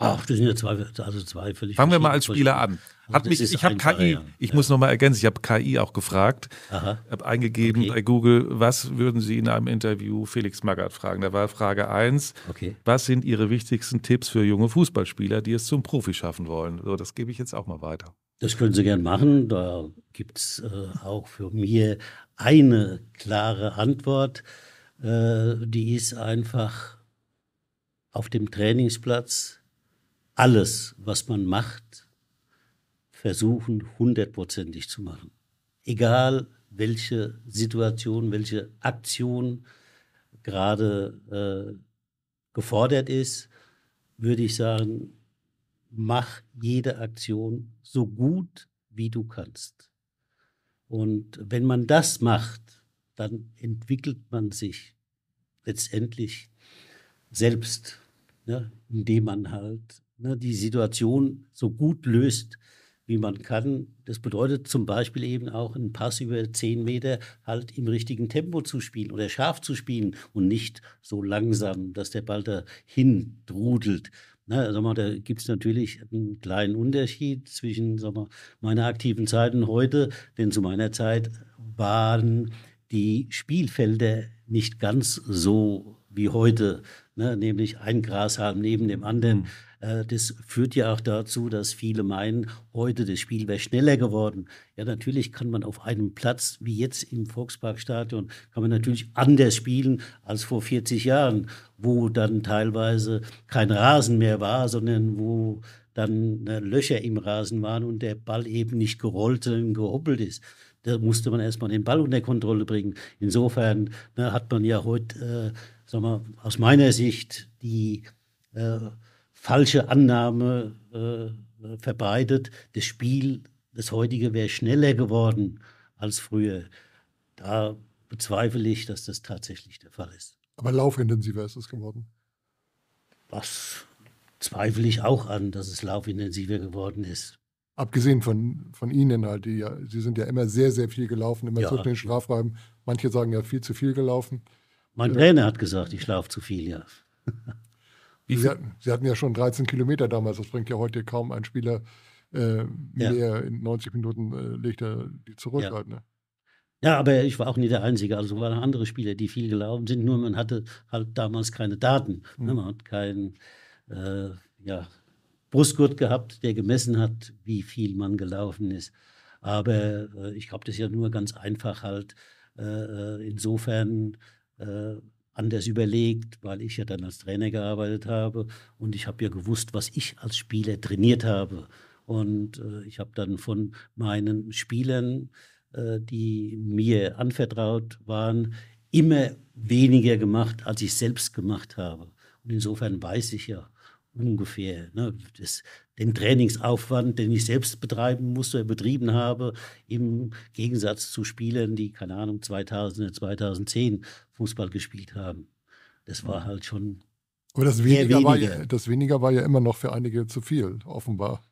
Ah. Ach, das sind ja zwei, also zwei völlig. Fangen wir mal als Spieler an. Also Hat mich, ich habe KI, ja. ich muss nochmal ergänzen, ich habe KI auch gefragt, habe eingegeben okay. bei Google, was würden Sie in einem Interview Felix Magath fragen? Da war Frage 1, okay. was sind Ihre wichtigsten Tipps für junge Fußballspieler, die es zum Profi schaffen wollen? So, das gebe ich jetzt auch mal weiter. Das können Sie gern machen. Da gibt es äh, auch für mich eine klare Antwort. Äh, die ist einfach auf dem Trainingsplatz alles, was man macht, versuchen, hundertprozentig zu machen. Egal, welche Situation, welche Aktion gerade äh, gefordert ist, würde ich sagen, mach jede Aktion so gut, wie du kannst. Und wenn man das macht, dann entwickelt man sich letztendlich selbst, ja, ne, indem man halt ne, die Situation so gut löst, wie man kann. Das bedeutet zum Beispiel eben auch einen Pass über 10 Meter halt im richtigen Tempo zu spielen oder scharf zu spielen und nicht so langsam, dass der Ball dahin drudelt. Na, ne, sag mal, da gibt es natürlich einen kleinen Unterschied zwischen sag mal, meiner aktiven Zeit und heute, denn zu meiner Zeit waren die Spielfelder nicht ganz so wie heute, ne? nämlich ein Grashalm neben dem anderen. Mhm äh, das führt ja auch dazu, dass viele meinen, heute das Spiel wäre schneller geworden. Ja, natürlich kann man auf einem Platz wie jetzt im Volksparkstadion, kann man natürlich anders spielen als vor 40 Jahren, wo dann teilweise kein Rasen mehr war, sondern wo dann äh, Löcher im Rasen waren und der Ball eben nicht gerollt, sondern gehoppelt ist da musste man erstmal den Ball unter Kontrolle bringen. Insofern ne, hat man ja heute, äh, sag mal, aus meiner Sicht die äh, falsche Annahme äh, verbreitet, das Spiel, das heutige wäre schneller geworden als früher. Da bezweifle ich, dass das tatsächlich der Fall ist. Aber laufintensiver ist es geworden. Was zweifle ich auch an, dass es laufintensiver geworden ist. Abgesehen von, von Ihnen halt, die ja, Sie sind ja immer sehr, sehr viel gelaufen, immer ja. zurück in den Strafräumen. Manche sagen ja viel zu viel gelaufen. Mein äh, Trainer hat gesagt, ich laufe zu viel, ja. Sie hatten, Sie, hatten ja schon 13 Kilometer damals. Das bringt ja heute kaum ein Spieler äh, mehr. Ja. In 90 Minuten äh, legt er die zurück. Ja. Halt, ne? Ja, aber ich war auch nicht der Einzige. Also waren andere Spieler, die viel gelaufen sind. Nur man hatte halt damals keine Daten. Ne? Mhm. Man hat keinen äh, ja, Brustgurt gehabt, der gemessen hat, wie viel man gelaufen ist. Aber äh, ich glaube, das ist ja nur ganz einfach halt äh, äh insofern äh, anders überlegt, weil ich ja dann als Trainer gearbeitet habe und ich habe ja gewusst, was ich als Spieler trainiert habe. Und äh, ich habe dann von meinen Spielern, äh, die mir anvertraut waren, immer weniger gemacht, als ich selbst gemacht habe. Und insofern weiß ich ja ungefähr ne, das, den Trainingsaufwand, den ich selbst betreiben musste, betrieben habe, im Gegensatz zu Spielern, die, keine Ahnung, 2000 oder 2010 Fußball gespielt haben. Das war halt schon. Aber das weniger, War ja, das weniger war ja immer noch für einige zu viel, offenbar.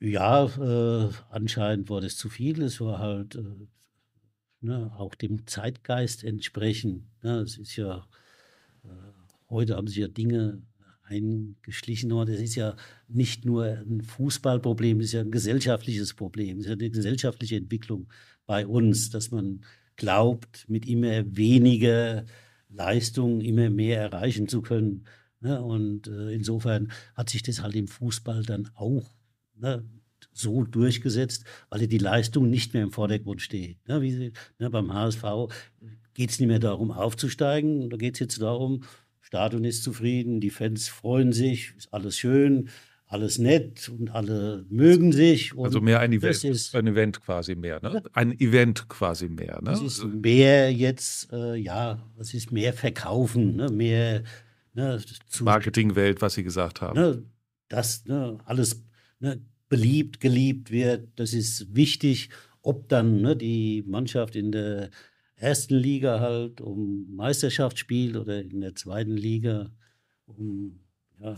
Ja, äh, anscheinend war das zu viel. Es war halt äh, ne, auch dem Zeitgeist entsprechend. Ne? Es ist ja, äh, heute haben sich ja Dinge eingeschlichen. Aber das ist ja nicht nur ein Fußballproblem, es ist ja ein gesellschaftliches Problem. Es ist ja eine gesellschaftliche Entwicklung bei uns, dass man glaubt, mit immer weniger Leistung immer mehr erreichen zu können. Ne? Und äh, insofern hat sich das halt im Fußball dann auch ne, so durchgesetzt, weil die Leistung nicht mehr im Vordergrund steht. Ne? Wie, ne, beim HSV geht es nicht mehr darum, aufzusteigen, da geht es jetzt darum, Stadion ist zufrieden, die Fans freuen sich, ist alles schön alles nett und alle mögen sich. also mehr ein Event, ist, ein Event quasi mehr, ne? Ein Event quasi mehr, ne? Das ist also mehr jetzt, äh, ja, es ist mehr Verkaufen, ne? mehr ne, Marketingwelt, was Sie gesagt haben. Ne, dass ne, alles ne, beliebt, geliebt wird, das ist wichtig. Ob dann ne, die Mannschaft in der ersten Liga halt um Meisterschaft spielt oder in der zweiten Liga um ja,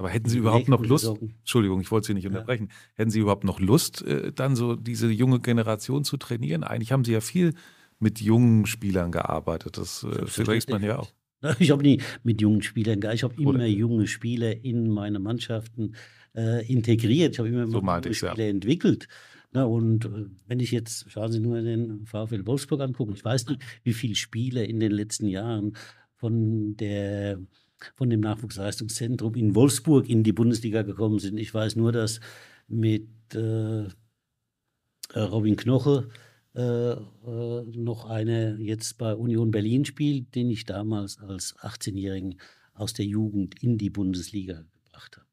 aber hätten Sie überhaupt noch Lust, Entschuldigung, ich äh, wollte Sie nicht unterbrechen, ja. hätten Sie überhaupt noch Lust, dann so diese junge Generation zu trainieren? Eigentlich haben Sie ja viel mit jungen Spielern gearbeitet, das äh, vergisst man ja auch. Ich habe nie mit jungen Spielern gearbeitet, ich habe immer junge Spieler in meine Mannschaften äh, integriert, ich habe immer so junge Spieler ja. entwickelt. Na, und äh, wenn ich jetzt, schauen Sie nur den VfL Wolfsburg angucken, ich weiß nicht, wie viele Spieler in den letzten Jahren von der von dem Nachwuchsleistungszentrum in Wolfsburg in die Bundesliga gekommen sind. Ich weiß nur, dass mit äh, Robin Knoche äh, äh, noch einer jetzt bei Union Berlin spielt, den ich damals als 18-Jährigen aus der Jugend in die Bundesliga gebracht habe.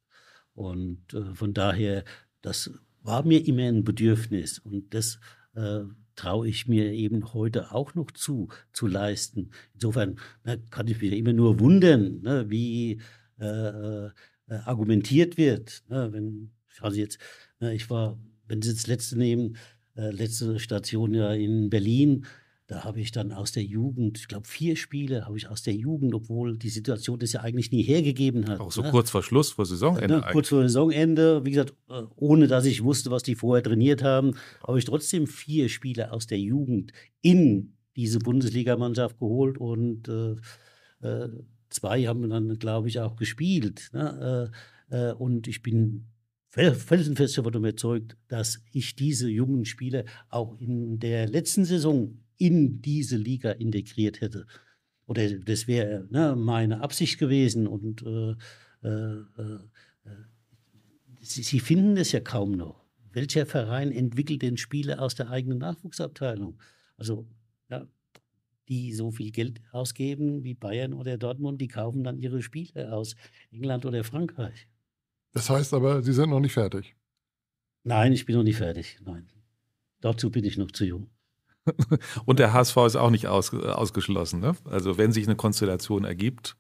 Und äh, von daher, das war mir immer ein Bedürfnis und das äh, traue ich mir eben heute auch noch zu, zu leisten. Insofern ne, kann ich mich immer nur wundern, ne, wie äh, äh, argumentiert wird. Ne, wenn, also jetzt, ne, ich war, wenn Sie jetzt letzte nehmen, äh, letzte Station ja in Berlin, da habe ich dann aus der Jugend, ich glaube vier Spiele habe ich aus der Jugend, obwohl die Situation das ja eigentlich nie hergegeben hat. Auch so ne? kurz vor Schluss, vor Saisonende. ne? Kurz vor Saisonende, wie gesagt, äh, ohne dass ich wusste, was die vorher trainiert haben, habe ich trotzdem vier Spiele aus der Jugend in diese Bundesligamannschaft geholt und äh, äh zwei haben dann, glaube ich, auch gespielt. Ne? Äh, äh, und ich bin felsenfest davon überzeugt, dass ich diese jungen Spieler auch in der letzten Saison in diese Liga integriert hätte. Oder das wäre ne, meine Absicht gewesen. Und äh, äh, äh sie, sie finden es ja kaum noch. Welcher Verein entwickelt den Spieler aus der eigenen Nachwuchsabteilung? Also ja, die so viel Geld ausgeben wie Bayern oder Dortmund, die kaufen dann ihre Spiele aus England oder Frankreich. Das heißt aber, Sie sind noch nicht fertig. Nein, ich bin noch nicht fertig. Nein. Dazu bin ich noch zu jung. Und der HSV ist auch nicht aus, äh, ausgeschlossen. Ne? Also wenn sich eine Konstellation ergibt,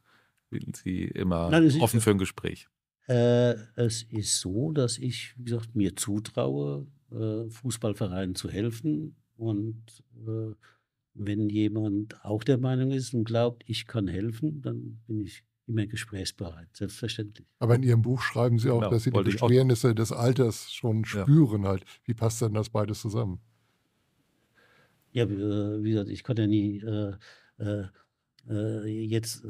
sind sie immer Nein, offen für ein Gespräch. Äh, es ist so, dass ich, wie gesagt, mir zutraue, äh, Fußballvereinen zu helfen. Und äh, wenn jemand auch der Meinung ist und glaubt, ich kann helfen, dann bin ich immer gesprächsbereit, selbstverständlich. Aber in Ihrem Buch schreiben Sie auch, genau, dass Sie die Beschwernisse des Alters schon spüren ja. halt. Wie passt denn das beides zusammen? ja, äh, wie gesagt, ich konnte ja nie äh, äh, jetzt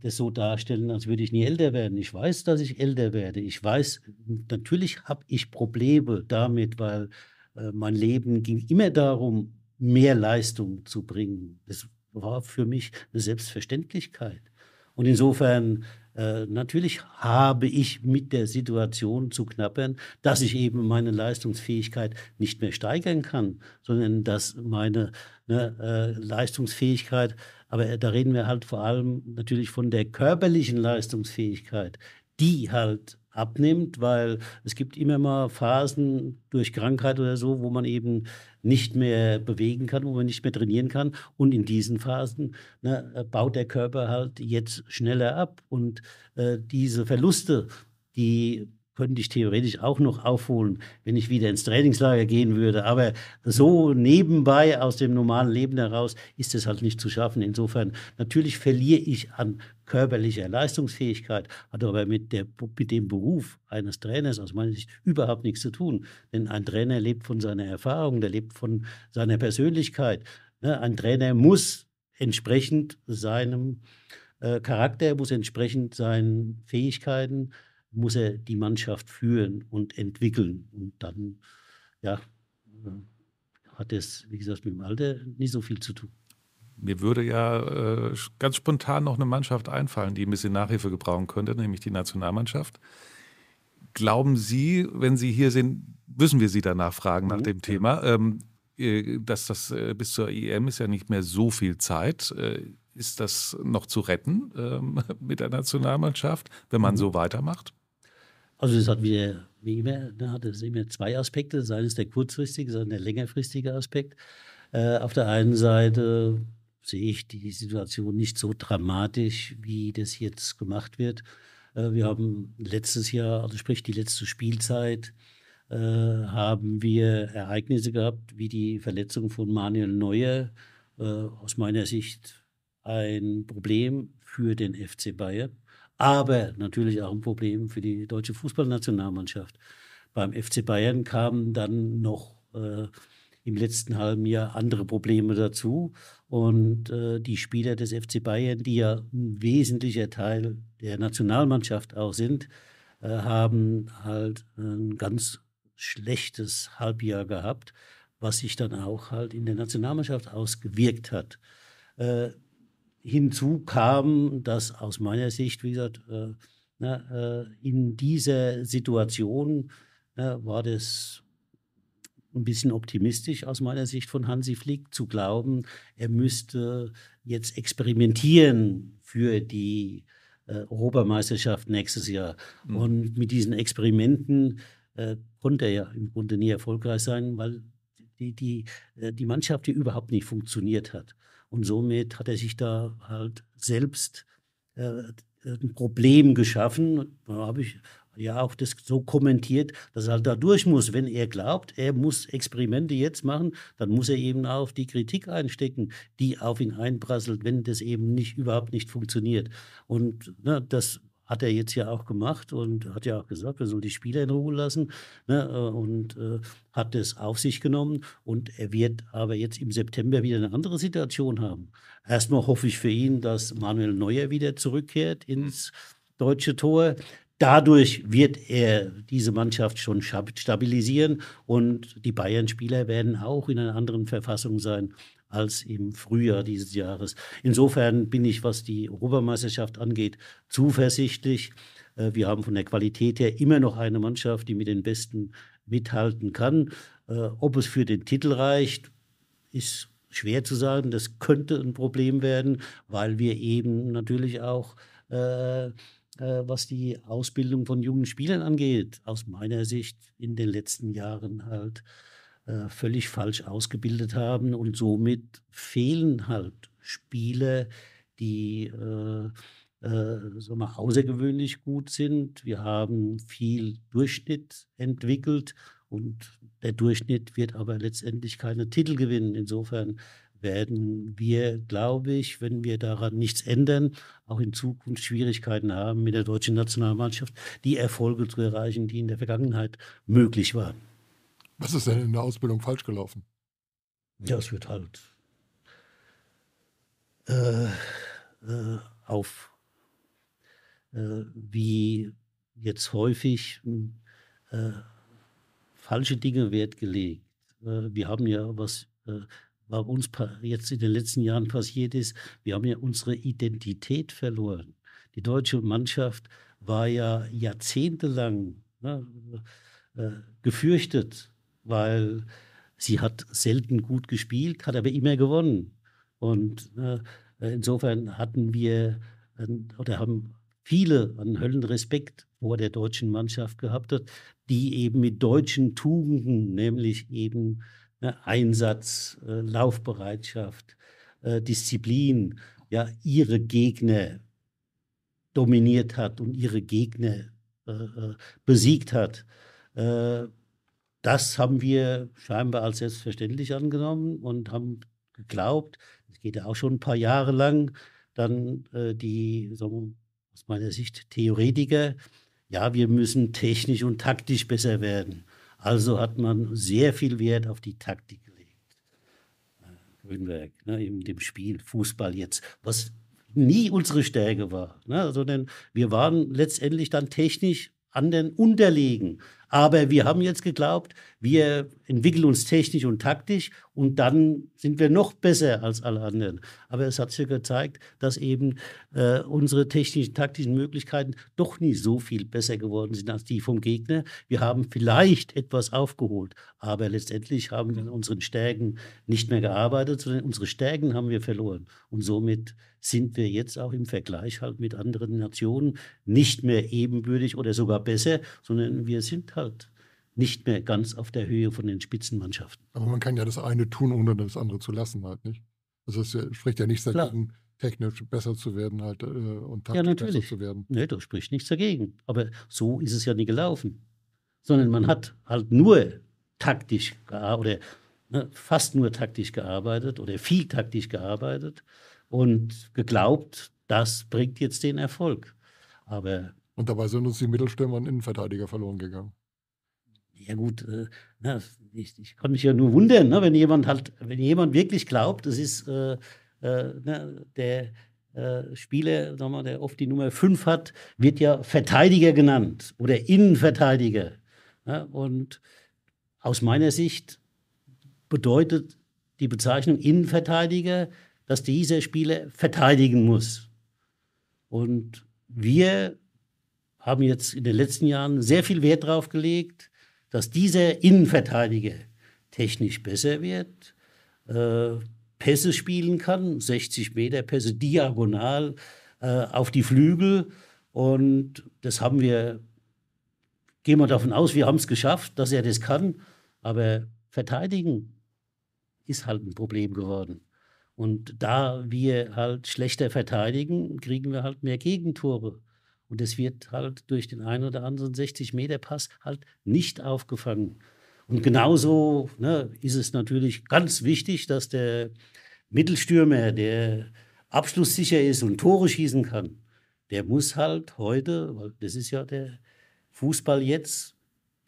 das so darstellen, als würde ich nie älter werden. Ich weiß, dass ich älter werde. Ich weiß, natürlich habe ich Probleme damit, weil mein Leben ging immer darum, mehr Leistung zu bringen. Das war für mich eine Selbstverständlichkeit. Und insofern äh, natürlich habe ich mit der Situation zu knappern, dass ich eben meine Leistungsfähigkeit nicht mehr steigern kann, sondern dass meine ne, äh, Leistungsfähigkeit, aber da reden wir halt vor allem natürlich von der körperlichen Leistungsfähigkeit, die halt abnimmt, weil es gibt immer mal Phasen durch Krankheit oder so, wo man eben nicht mehr bewegen kann, wo man nicht mehr trainieren kann. Und in diesen Phasen ne, baut der Körper halt jetzt schneller ab. Und äh, diese Verluste, die könnte ich theoretisch auch noch aufholen, wenn ich wieder ins Trainingslager gehen würde. Aber so nebenbei aus dem normalen Leben heraus ist es halt nicht zu schaffen. Insofern, natürlich verliere ich an körperlicher Leistungsfähigkeit, hat aber mit, der, mit dem Beruf eines Trainers aus meiner Sicht überhaupt nichts zu tun. Denn ein Trainer lebt von seiner Erfahrung, der lebt von seiner Persönlichkeit. Ne, ein Trainer muss entsprechend seinem äh, Charakter, muss entsprechend seinen Fähigkeiten, muss er die Mannschaft führen und entwickeln. Und dann, ja, hat es, wie gesagt, mit dem Alter nicht so viel zu tun. Mir würde ja äh, ganz spontan noch eine Mannschaft einfallen, die ein bisschen Nachhilfe gebrauchen könnte, nämlich die Nationalmannschaft. Glauben Sie, wenn Sie hier sind, müssen wir Sie danach fragen nach mhm. dem Thema, ähm, äh, dass das äh, bis zur IEM ist ja nicht mehr so viel Zeit. Äh, ist das noch zu retten ähm, mit der Nationalmannschaft, wenn man mhm. so weitermacht? Also es hat wieder, wie immer, ne, hat es immer zwei Aspekte. Das eine ist der kurzfristige, das andere der längerfristige Aspekt. Äh, auf der einen Seite sehe ich die Situation nicht so dramatisch, wie das jetzt gemacht wird. Äh, wir haben letztes Jahr, also sprich die letzte Spielzeit, äh, haben wir Ereignisse gehabt, wie die Verletzung von Manuel Neuer. Äh, aus meiner Sicht ein Problem für den FC Bayern aber natürlich auch ein Problem für die deutsche Fußballnationalmannschaft. Beim FC Bayern kamen dann noch äh, im letzten halben Jahr andere Probleme dazu. Und äh, die Spieler des FC Bayern, die ja ein wesentlicher Teil der Nationalmannschaft auch sind, äh, haben halt ein ganz schlechtes Halbjahr gehabt, was sich dann auch halt in der Nationalmannschaft ausgewirkt hat. Äh, Hinzu kam, dass aus meiner Sicht, wie gesagt, äh, na, ne, äh, in dieser Situation na, ne, war das ein bisschen optimistisch aus meiner Sicht von Hansi Flick zu glauben, er müsste jetzt experimentieren für die äh, Europameisterschaft nächstes Jahr. Mhm. Und mit diesen Experimenten äh, konnte er ja im Grunde nie erfolgreich sein, weil die, die, äh, die Mannschaft hier überhaupt nicht funktioniert hat. Und somit hat er sich da halt selbst äh, ein Problem geschaffen. Da habe ich ja auch das so kommentiert, dass er halt da durch muss. Wenn er glaubt, er muss Experimente jetzt machen, dann muss er eben auch die Kritik einstecken, die auf ihn einprasselt, wenn das eben nicht überhaupt nicht funktioniert. Und ne, das hat er jetzt ja auch gemacht und hat ja auch gesagt, wir sollen die Spieler in Ruhe lassen ne, äh, und äh, hat das auf sich genommen. Und er wird aber jetzt im September wieder eine andere Situation haben. Erstmal hoffe ich für ihn, dass Manuel Neuer wieder zurückkehrt mhm. ins deutsche Tor. Dadurch wird er diese Mannschaft schon stabilisieren und die Bayern-Spieler werden auch in einer anderen Verfassung sein als im Frühjahr dieses Jahres. Insofern bin ich, was die Europameisterschaft angeht, zuversichtlich. Äh, wir haben von der Qualität her immer noch eine Mannschaft, die mit den Besten mithalten kann. Äh, ob es für den Titel reicht, ist schwer zu sagen. Das könnte ein Problem werden, weil wir eben natürlich auch äh, was die Ausbildung von jungen Spielern angeht, aus meiner Sicht in den letzten Jahren halt äh, völlig falsch ausgebildet haben und somit fehlen halt Spieler, die äh, äh sagen wir, außergewöhnlich gut sind. Wir haben viel Durchschnitt entwickelt und der Durchschnitt wird aber letztendlich keine Titel gewinnen. Insofern werden wir, glaube ich, wenn wir daran nichts ändern, auch in Zukunft Schwierigkeiten haben, mit der deutschen Nationalmannschaft die Erfolge zu erreichen, die in der Vergangenheit möglich waren. Was ist denn in der Ausbildung falsch gelaufen? Ja, es wird halt äh, äh, auf, äh, wie jetzt häufig, äh, falsche Dinge Wert gelegt. Äh, wir haben ja, was bei äh, uns jetzt in den letzten Jahren passiert ist, wir haben ja unsere Identität verloren. Die deutsche Mannschaft war ja jahrzehntelang ne, gefürchtet weil sie hat selten gut gespielt, hat aber immer gewonnen. Und äh, insofern hatten wir äh, oder haben viele einen Höllenrespekt vor der deutschen Mannschaft gehabt hat, die eben mit deutschen Tugenden, nämlich eben äh, Einsatz, äh, Laufbereitschaft, äh, Disziplin, ja, ihre Gegner dominiert hat und ihre Gegner äh, besiegt hat. Das haben wir scheinbar als selbstverständlich angenommen und haben geglaubt, das geht ja auch schon ein paar Jahre lang, dann äh, die, so, aus meiner Sicht, Theoretiker, ja, wir müssen technisch und taktisch besser werden. Also hat man sehr viel Wert auf die Taktik gelegt. Äh, Grünberg, ne, in dem Spiel, Fußball jetzt, was nie unsere Stärke war, ne, sondern wir waren letztendlich dann technisch anderen unterlegen. Aber wir haben jetzt geglaubt, wir entwickeln uns technisch und taktisch und dann sind wir noch besser als alle anderen. Aber es hat sich gezeigt, dass eben äh, unsere technischen, taktischen Möglichkeiten doch nie so viel besser geworden sind als die vom Gegner. Wir haben vielleicht etwas aufgeholt, aber letztendlich haben wir an unseren Stärken nicht mehr gearbeitet, sondern unsere Stärken haben wir verloren. Und somit sind wir jetzt auch im Vergleich halt mit anderen Nationen nicht mehr ebenbürtig oder sogar besser, sondern wir sind halt Start nicht mehr ganz auf der Höhe von den Spitzenmannschaften. Aber man kann ja das eine tun, ohne das andere zu lassen, halt nicht. Also es äh, spricht ja nichts dagegen, Klar. technisch besser zu werden halt äh, und taktisch ja, besser zu werden. Ja, Nee, da spricht nichts dagegen. Aber so ist es ja nie gelaufen. Sondern man hat halt nur taktisch oder ne, fast nur taktisch gearbeitet oder viel taktisch gearbeitet und geglaubt, das bringt jetzt den Erfolg. Aber und dabei sind uns die Mittelstürmer und Innenverteidiger verloren gegangen ja gut, äh, na, ne, ich, ich kann mich ja nur wundern, ne, wenn jemand halt, wenn jemand wirklich glaubt, das ist äh, äh ne, der äh, Spieler, sag mal, der oft die Nummer 5 hat, wird ja Verteidiger genannt oder Innenverteidiger. Ne, und aus meiner Sicht bedeutet die Bezeichnung Innenverteidiger, dass dieser Spieler verteidigen muss. Und wir haben jetzt in den letzten Jahren sehr viel Wert darauf gelegt, dass dieser Innenverteidiger technisch besser wird, äh, Pässe spielen kann, 60 Meter Pässe diagonal äh, auf die Flügel. Und das haben wir, gehen wir davon aus, wir haben es geschafft, dass er das kann. Aber verteidigen ist halt ein Problem geworden. Und da wir halt schlechter verteidigen, kriegen wir halt mehr Gegentore. Und es wird halt durch den einen oder anderen 60-Meter-Pass halt nicht aufgefangen. Und genauso ne, ist es natürlich ganz wichtig, dass der Mittelstürmer, der abschlusssicher ist und Tore schießen kann, der muss halt heute, weil das ist ja der Fußball jetzt,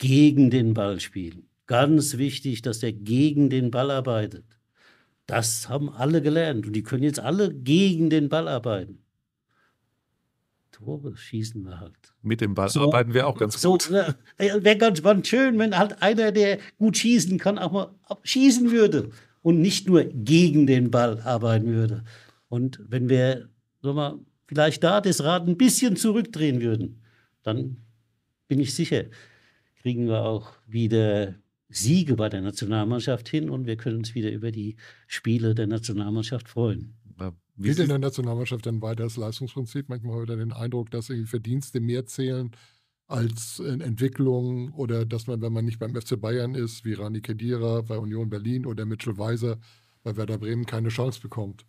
gegen den Ball spielen. Ganz wichtig, dass der gegen den Ball arbeitet. Das haben alle gelernt und die können jetzt alle gegen den Ball arbeiten. Tore schießen wir halt. Mit dem Ball so, arbeiten wir auch ganz so, gut. Ne? Wäre wär ganz schön, wenn halt einer, der gut schießen kann, auch mal schießen würde und nicht nur gegen den Ball arbeiten würde. Und wenn wir sagen wir, vielleicht da das Rad ein bisschen zurückdrehen würden, dann bin ich sicher, kriegen wir auch wieder Siege bei der Nationalmannschaft hin und wir können uns wieder über die Spiele der Nationalmannschaft freuen. Wie Gilt in der Nationalmannschaft dann weiter das Leistungsprinzip? Manchmal habe ich den Eindruck, dass irgendwie Verdienste mehr zählen als in Entwicklung oder dass man, wenn man nicht beim FC Bayern ist, wie Rani Kedira bei Union Berlin oder Mitchell Weiser bei Werder Bremen keine Chance bekommt.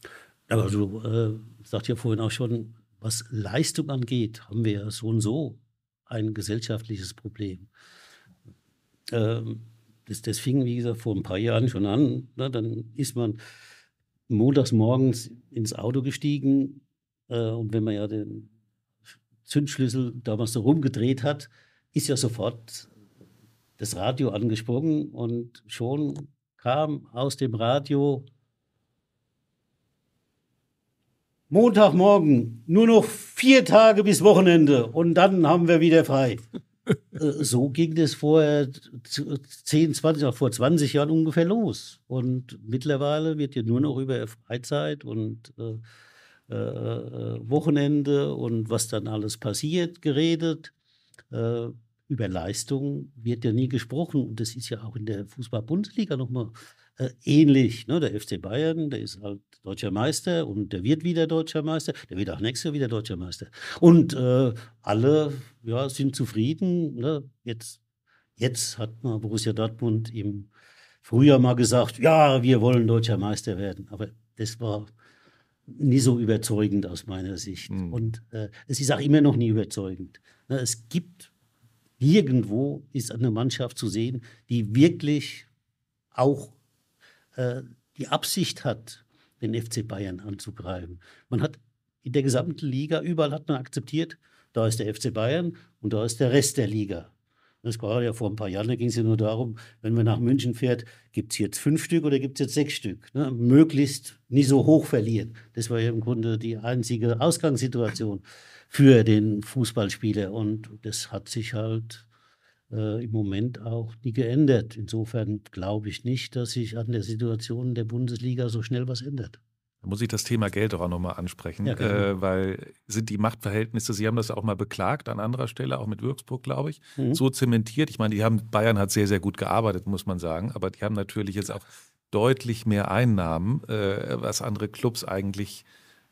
Aber du äh, sagst ja vorhin auch schon, was Leistung angeht, haben wir ja so und so ein gesellschaftliches Problem. Ähm, das, das fing, wie gesagt, vor ein paar Jahren schon an. Na, ne? dann ist man montags morgens ins Auto gestiegen äh, und wenn man ja den Zündschlüssel damals so rumgedreht hat, ist ja sofort das Radio angesprungen und schon kam aus dem Radio Montagmorgen, nur noch vier Tage bis Wochenende und dann haben wir wieder frei. Äh, so ging das vor 10, äh, 20, auch vor 20 Jahren ungefähr los. Und mittlerweile wird ja nur noch über Freizeit und äh, äh, äh, Wochenende und was dann alles passiert geredet. Äh, über Leistung wird ja nie gesprochen. Und das ist ja auch in der Fußball-Bundesliga nochmal äh, ähnlich. Ne? Der FC Bayern, der ist halt deutscher Meister und der wird wieder deutscher Meister, der wird auch nächstes Jahr wieder deutscher Meister. Und äh, alle ja, sind zufrieden. Ne? Jetzt, jetzt hat mal Borussia Dortmund im Frühjahr mal gesagt, ja, wir wollen deutscher Meister werden. Aber das war nie so überzeugend aus meiner Sicht. Mhm. Und äh, es ist auch immer noch nie überzeugend. Ne? Es gibt nirgendwo ist eine Mannschaft zu sehen, die wirklich auch äh, die Absicht hat, den FC Bayern anzugreifen. Man hat in der gesamten Liga, überall hat man akzeptiert, da ist der FC Bayern und da ist der Rest der Liga. Das war ja vor ein paar Jahren, da ging es ja nur darum, wenn man nach München fährt, gibt es jetzt fünf Stück oder gibt es jetzt sechs Stück? Ne? Möglichst nie so hoch verlieren. Das war ja im Grunde die einzige Ausgangssituation für den Fußballspieler. Und das hat sich halt äh, im Moment auch die geändert. Insofern glaube ich nicht, dass sich an der Situation der Bundesliga so schnell was ändert. Da muss ich das Thema Geld auch nochmal ansprechen, ja, äh, weil sind die Machtverhältnisse, Sie haben das auch mal beklagt an anderer Stelle, auch mit Würzburg, glaube ich, mhm. so zementiert. Ich meine, die haben, Bayern hat sehr, sehr gut gearbeitet, muss man sagen, aber die haben natürlich jetzt auch deutlich mehr Einnahmen, äh, was andere Clubs eigentlich,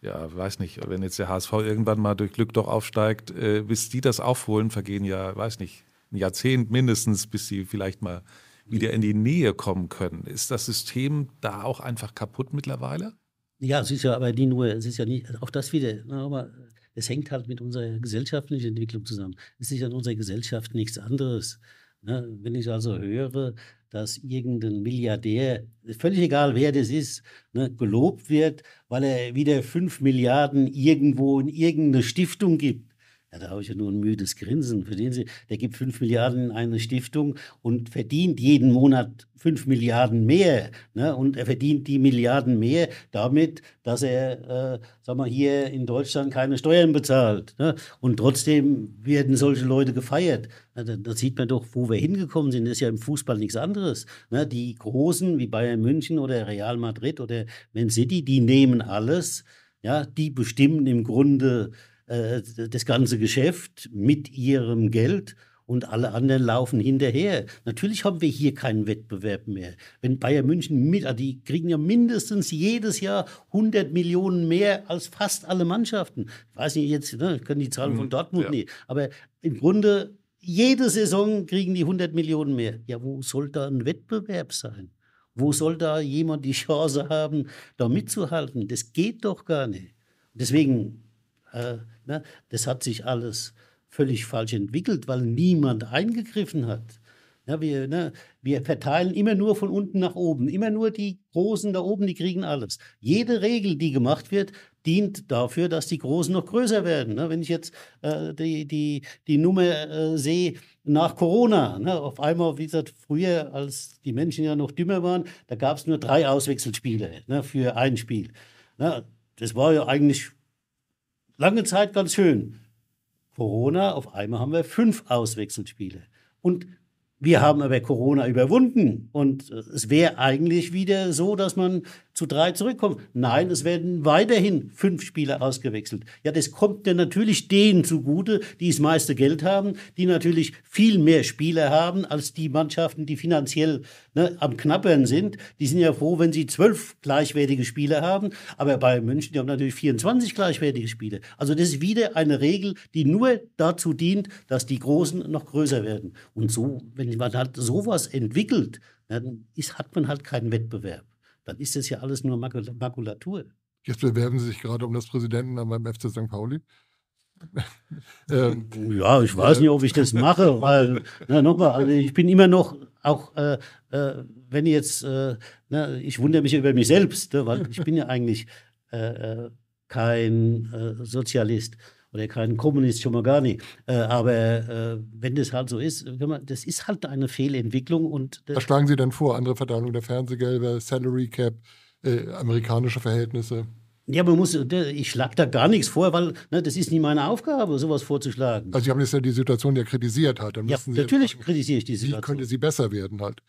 ja, weiß nicht, wenn jetzt der HSV irgendwann mal durch Glück doch aufsteigt, äh, bis die das aufholen, vergehen ja, weiß nicht, ein Jahrzehnt mindestens, bis sie vielleicht mal wieder in die Nähe kommen können. Ist das System da auch einfach kaputt mittlerweile? Ja, es ist ja aber nicht nur, es ist ja nicht, auch das wieder, ne, aber es hängt halt mit unserer gesellschaftlichen Entwicklung zusammen. Es ist ja in unserer Gesellschaft nichts anderes. Ne? Wenn ich also höre, dass irgendein Milliardär, völlig egal wer das ist, ne, gelobt wird, weil er wieder 5 Milliarden irgendwo in irgendeine Stiftung gibt. Ja, da habe ich ja nur ein müdes Grinsen. Verstehen Sie, der gibt 5 Milliarden in eine Stiftung und verdient jeden Monat 5 Milliarden mehr. Ne? Und er verdient die Milliarden mehr damit, dass er, äh, sag mal, hier in Deutschland keine Steuern bezahlt. Ne? Und trotzdem werden solche Leute gefeiert. Da, da, sieht man doch, wo wir hingekommen sind. Das ist ja im Fußball nichts anderes. Ne? Die Großen wie Bayern München oder Real Madrid oder Man City, die nehmen alles. Ja? Die bestimmen im Grunde äh, das ganze Geschäft mit ihrem Geld und alle anderen laufen hinterher. Natürlich haben wir hier keinen Wettbewerb mehr. Wenn Bayern München mit, ah, die kriegen ja mindestens jedes Jahr 100 Millionen mehr als fast alle Mannschaften. Ich weiß nicht jetzt, ne, können die Zahlen von mhm. Dortmund ja. nicht. Aber im Grunde jede Saison kriegen die 100 Millionen mehr. Ja, wo soll da ein Wettbewerb sein? Wo soll da jemand die Chance haben, da mitzuhalten? Das geht doch gar nicht. Deswegen äh, ne, das hat sich alles völlig falsch entwickelt, weil niemand eingegriffen hat. Ja, wir, ne, wir verteilen immer nur von unten nach oben. Immer nur die Großen da oben, die kriegen alles. Jede Regel, die gemacht wird, dient dafür, dass die Großen noch größer werden. Ne? Wenn ich jetzt äh, die, die, die Nummer äh, sehe nach Corona, ne? auf einmal, wie gesagt, früher, als die Menschen ja noch dümmer waren, da gab es nur drei Auswechselspiele ne? für ein Spiel. Ne, das war ja eigentlich lange Zeit ganz schön. Corona, auf einmal haben wir fünf Auswechselspiele. Und wir haben aber Corona überwunden und es wäre eigentlich wieder so, dass man zu drei zurückkommt. Nein, es werden weiterhin fünf Spieler ausgewechselt. Ja, das kommt dann natürlich denen zugute, die das meiste Geld haben, die natürlich viel mehr Spieler haben als die Mannschaften, die finanziell ne, am Knappern sind. Die sind ja froh, wenn sie zwölf gleichwertige Spieler haben, aber bei München, die haben natürlich 24 gleichwertige Spieler. Also das ist wieder eine Regel, die nur dazu dient, dass die Großen noch größer werden. Und so, wenn wenn man halt sowas entwickelt, dann ist, hat man halt keinen Wettbewerb. Dann ist das ja alles nur Makulatur. Jetzt bewerben Sie sich gerade um das Präsidenten beim FC St. Pauli. ähm, ja, ich weiß äh, nicht, ob ich das mache, weil, na, nochmal, also ich bin immer noch, auch äh, äh, wenn jetzt, äh, na, ich wundere mich über mich selbst, ne, weil ich bin ja eigentlich äh, äh, kein Sozialist oder kein Kommunist schon mal gar nicht. Äh, aber äh, wenn das halt so ist, man, das ist halt eine Fehlentwicklung. Und, Was schlagen Sie denn vor? Andere Verteilung der Fernsehgelder, Salary Cap, äh, amerikanische Verhältnisse? Ja, man muss, ich schlage da gar nichts vor, weil ne, das ist nicht meine Aufgabe, sowas vorzuschlagen. Also Sie haben jetzt ja die Situation ja kritisiert halt. Dann ja, natürlich fragen, kritisiere ich die Situation. Wie könnte sie besser werden halt?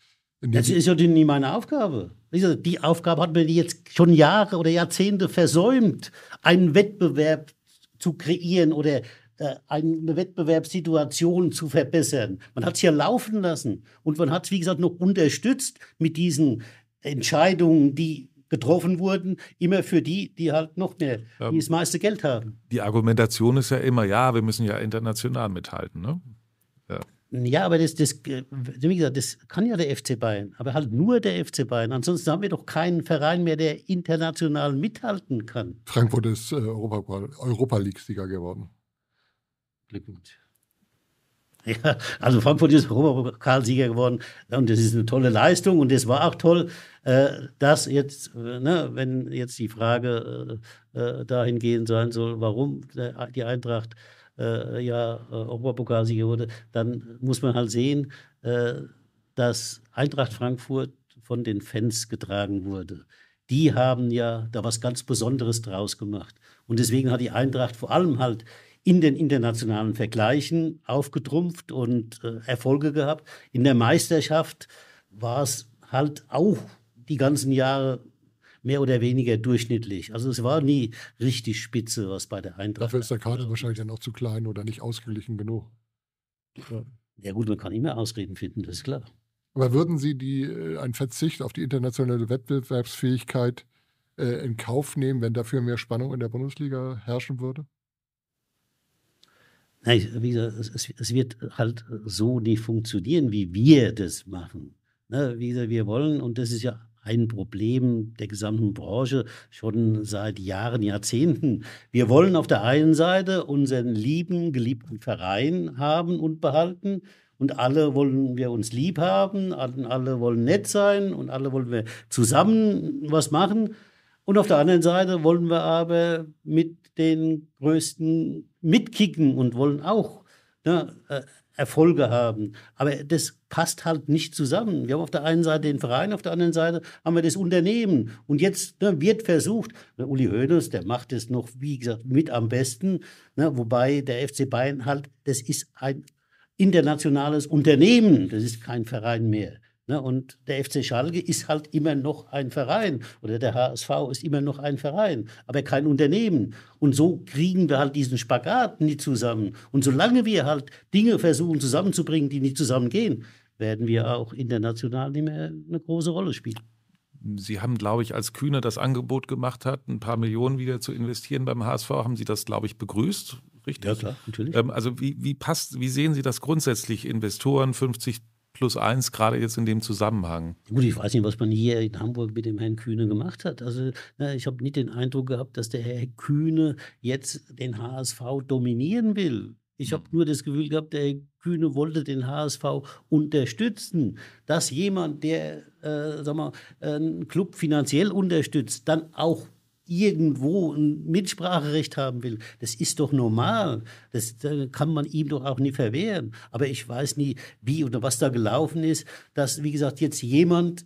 Das ist ja nie meine Aufgabe. Die Aufgabe hat man jetzt schon Jahre oder Jahrzehnte versäumt, einen Wettbewerb zu kreieren oder äh, eine Wettbewerbssituation zu verbessern. Man hat es ja laufen lassen und man hat es, wie gesagt, noch unterstützt mit diesen Entscheidungen, die getroffen wurden, immer für die, die halt noch mehr, ähm, die das meiste Geld haben. Die Argumentation ist ja immer, ja, wir müssen ja international mithalten. Ne? Ja, aber das, das, äh, wie gesagt, das kann ja der FC Bayern, aber halt nur der FC Bayern. Ansonsten haben wir doch keinen Verein mehr, der international mithalten kann. Frankfurt ist äh, Europa, Europa League-Sieger geworden. Glückwunsch. Ja, also Frankfurt ist Europapokalsieger geworden und das ist eine tolle Leistung und das war auch toll, äh, dass jetzt, ne, wenn jetzt die Frage dahin gehen sein soll, warum die Eintracht äh, ja äh, Oberpokalsieger wurde, dann muss man halt sehen, äh, dass Eintracht Frankfurt von den Fans getragen wurde. Die haben ja da was ganz Besonderes draus gemacht. Und deswegen hat die Eintracht vor allem halt in den internationalen Vergleichen aufgetrumpft und äh, Erfolge gehabt. In der Meisterschaft war es halt auch die ganzen Jahre mehr oder weniger durchschnittlich. Also es war nie richtig spitze, was bei der Eintracht. Dafür ist der Kader war. wahrscheinlich dann auch zu klein oder nicht ausgeglichen genug. Ja. ja gut, man kann immer Ausreden finden, das ist klar. Aber würden Sie die, äh, einen Verzicht auf die internationale Wettbewerbsfähigkeit äh, in Kauf nehmen, wenn dafür mehr Spannung in der Bundesliga herrschen würde? Nein, wie gesagt, es, es wird halt so nicht funktionieren, wie wir das machen. Ne? Wie gesagt, wir wollen, und das ist ja ein Problem der gesamten Branche schon seit Jahren, Jahrzehnten. Wir wollen auf der einen Seite unseren lieben, geliebten Verein haben und behalten. Und alle wollen wir uns lieb haben, alle wollen nett sein und alle wollen wir zusammen was machen. Und auf der anderen Seite wollen wir aber mit den größten mitkicken und wollen auch ne, äh, Erfolge haben. Aber das passt halt nicht zusammen. Wir haben auf der einen Seite den Verein, auf der anderen Seite haben wir das Unternehmen. Und jetzt ne, wird versucht, ne, Uli Hoeneß, der macht es noch, wie gesagt, mit am besten. Ne, wobei der FC Bayern halt, das ist ein internationales Unternehmen, das ist kein Verein mehr. Ne? Und der FC Schalke ist halt immer noch ein Verein oder der HSV ist immer noch ein Verein, aber kein Unternehmen. Und so kriegen wir halt diesen Spagat nie zusammen. Und solange wir halt Dinge versuchen zusammenzubringen, die nicht zusammengehen, werden wir auch international nicht mehr eine große Rolle spielen. Sie haben, glaube ich, als Kühne das Angebot gemacht hat, ein paar Millionen wieder zu investieren beim HSV, haben Sie das, glaube ich, begrüßt, richtig? Ja, klar, natürlich. Ähm, also wie, wie passt, wie sehen Sie das grundsätzlich? Investoren, 50 plus eins, gerade jetzt in dem Zusammenhang? Gut, ich weiß nicht, was man hier in Hamburg mit dem Herrn Kühne gemacht hat. Also ne, ich habe nicht den Eindruck gehabt, dass der Herr Kühne jetzt den HSV dominieren will. Ich habe hm. nur das Gefühl gehabt, der Kühne wollte den HSV unterstützen. Dass jemand, der äh, sag mal, einen Club finanziell unterstützt, dann auch irgendwo ein Mitspracherecht haben will. Das ist doch normal. Das kann man ihm doch auch nie verwehren. Aber ich weiß nie, wie oder was da gelaufen ist, dass, wie gesagt, jetzt jemand,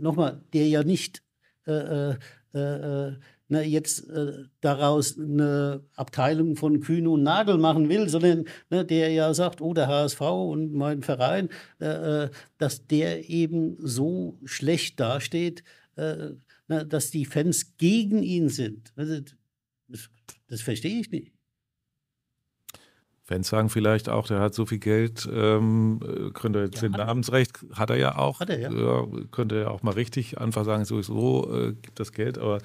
nochmal, der ja nicht äh, äh, äh, na, jetzt äh, daraus eine Abteilung von Kühne und Nagel machen will, sondern ne, der ja sagt, oh, der HSV und mein Verein, äh, äh, dass der eben so schlecht dasteht, äh, ne, dass die Fans gegen ihn sind. Also, das, das verstehe ich nicht. Fans sagen vielleicht auch, der hat so viel Geld, ähm, äh, könnte jetzt ja, den Namensrecht, hat er ja auch. Hat er, ja. ja könnte er auch mal richtig einfach sagen, sowieso äh, gibt das Geld, aber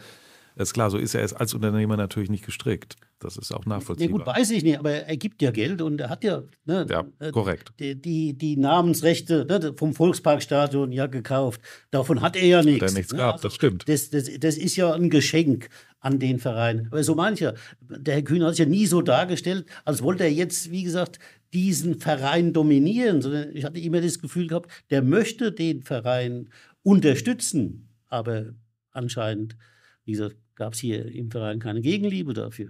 das ist klar, so ist er als Unternehmer natürlich nicht gestrickt. Das ist auch nachvollziehbar. Ja, gut, weiß ich nicht, aber er gibt ja Geld und er hat ja. Ne, ja, äh, korrekt. Die, die, die Namensrechte ne, vom Volksparkstadion ja gekauft. Davon hat er ja nichts. Hat er nichts ne? gehabt, also, das stimmt. Das, das, das ist ja ein Geschenk an den Verein. Aber so mancher, der Herr Kühn hat es ja nie so dargestellt, als wollte er jetzt, wie gesagt, diesen Verein dominieren, sondern ich hatte immer das Gefühl gehabt, der möchte den Verein unterstützen, aber anscheinend wie gesagt, gab es hier im Verein keine Gegenliebe dafür.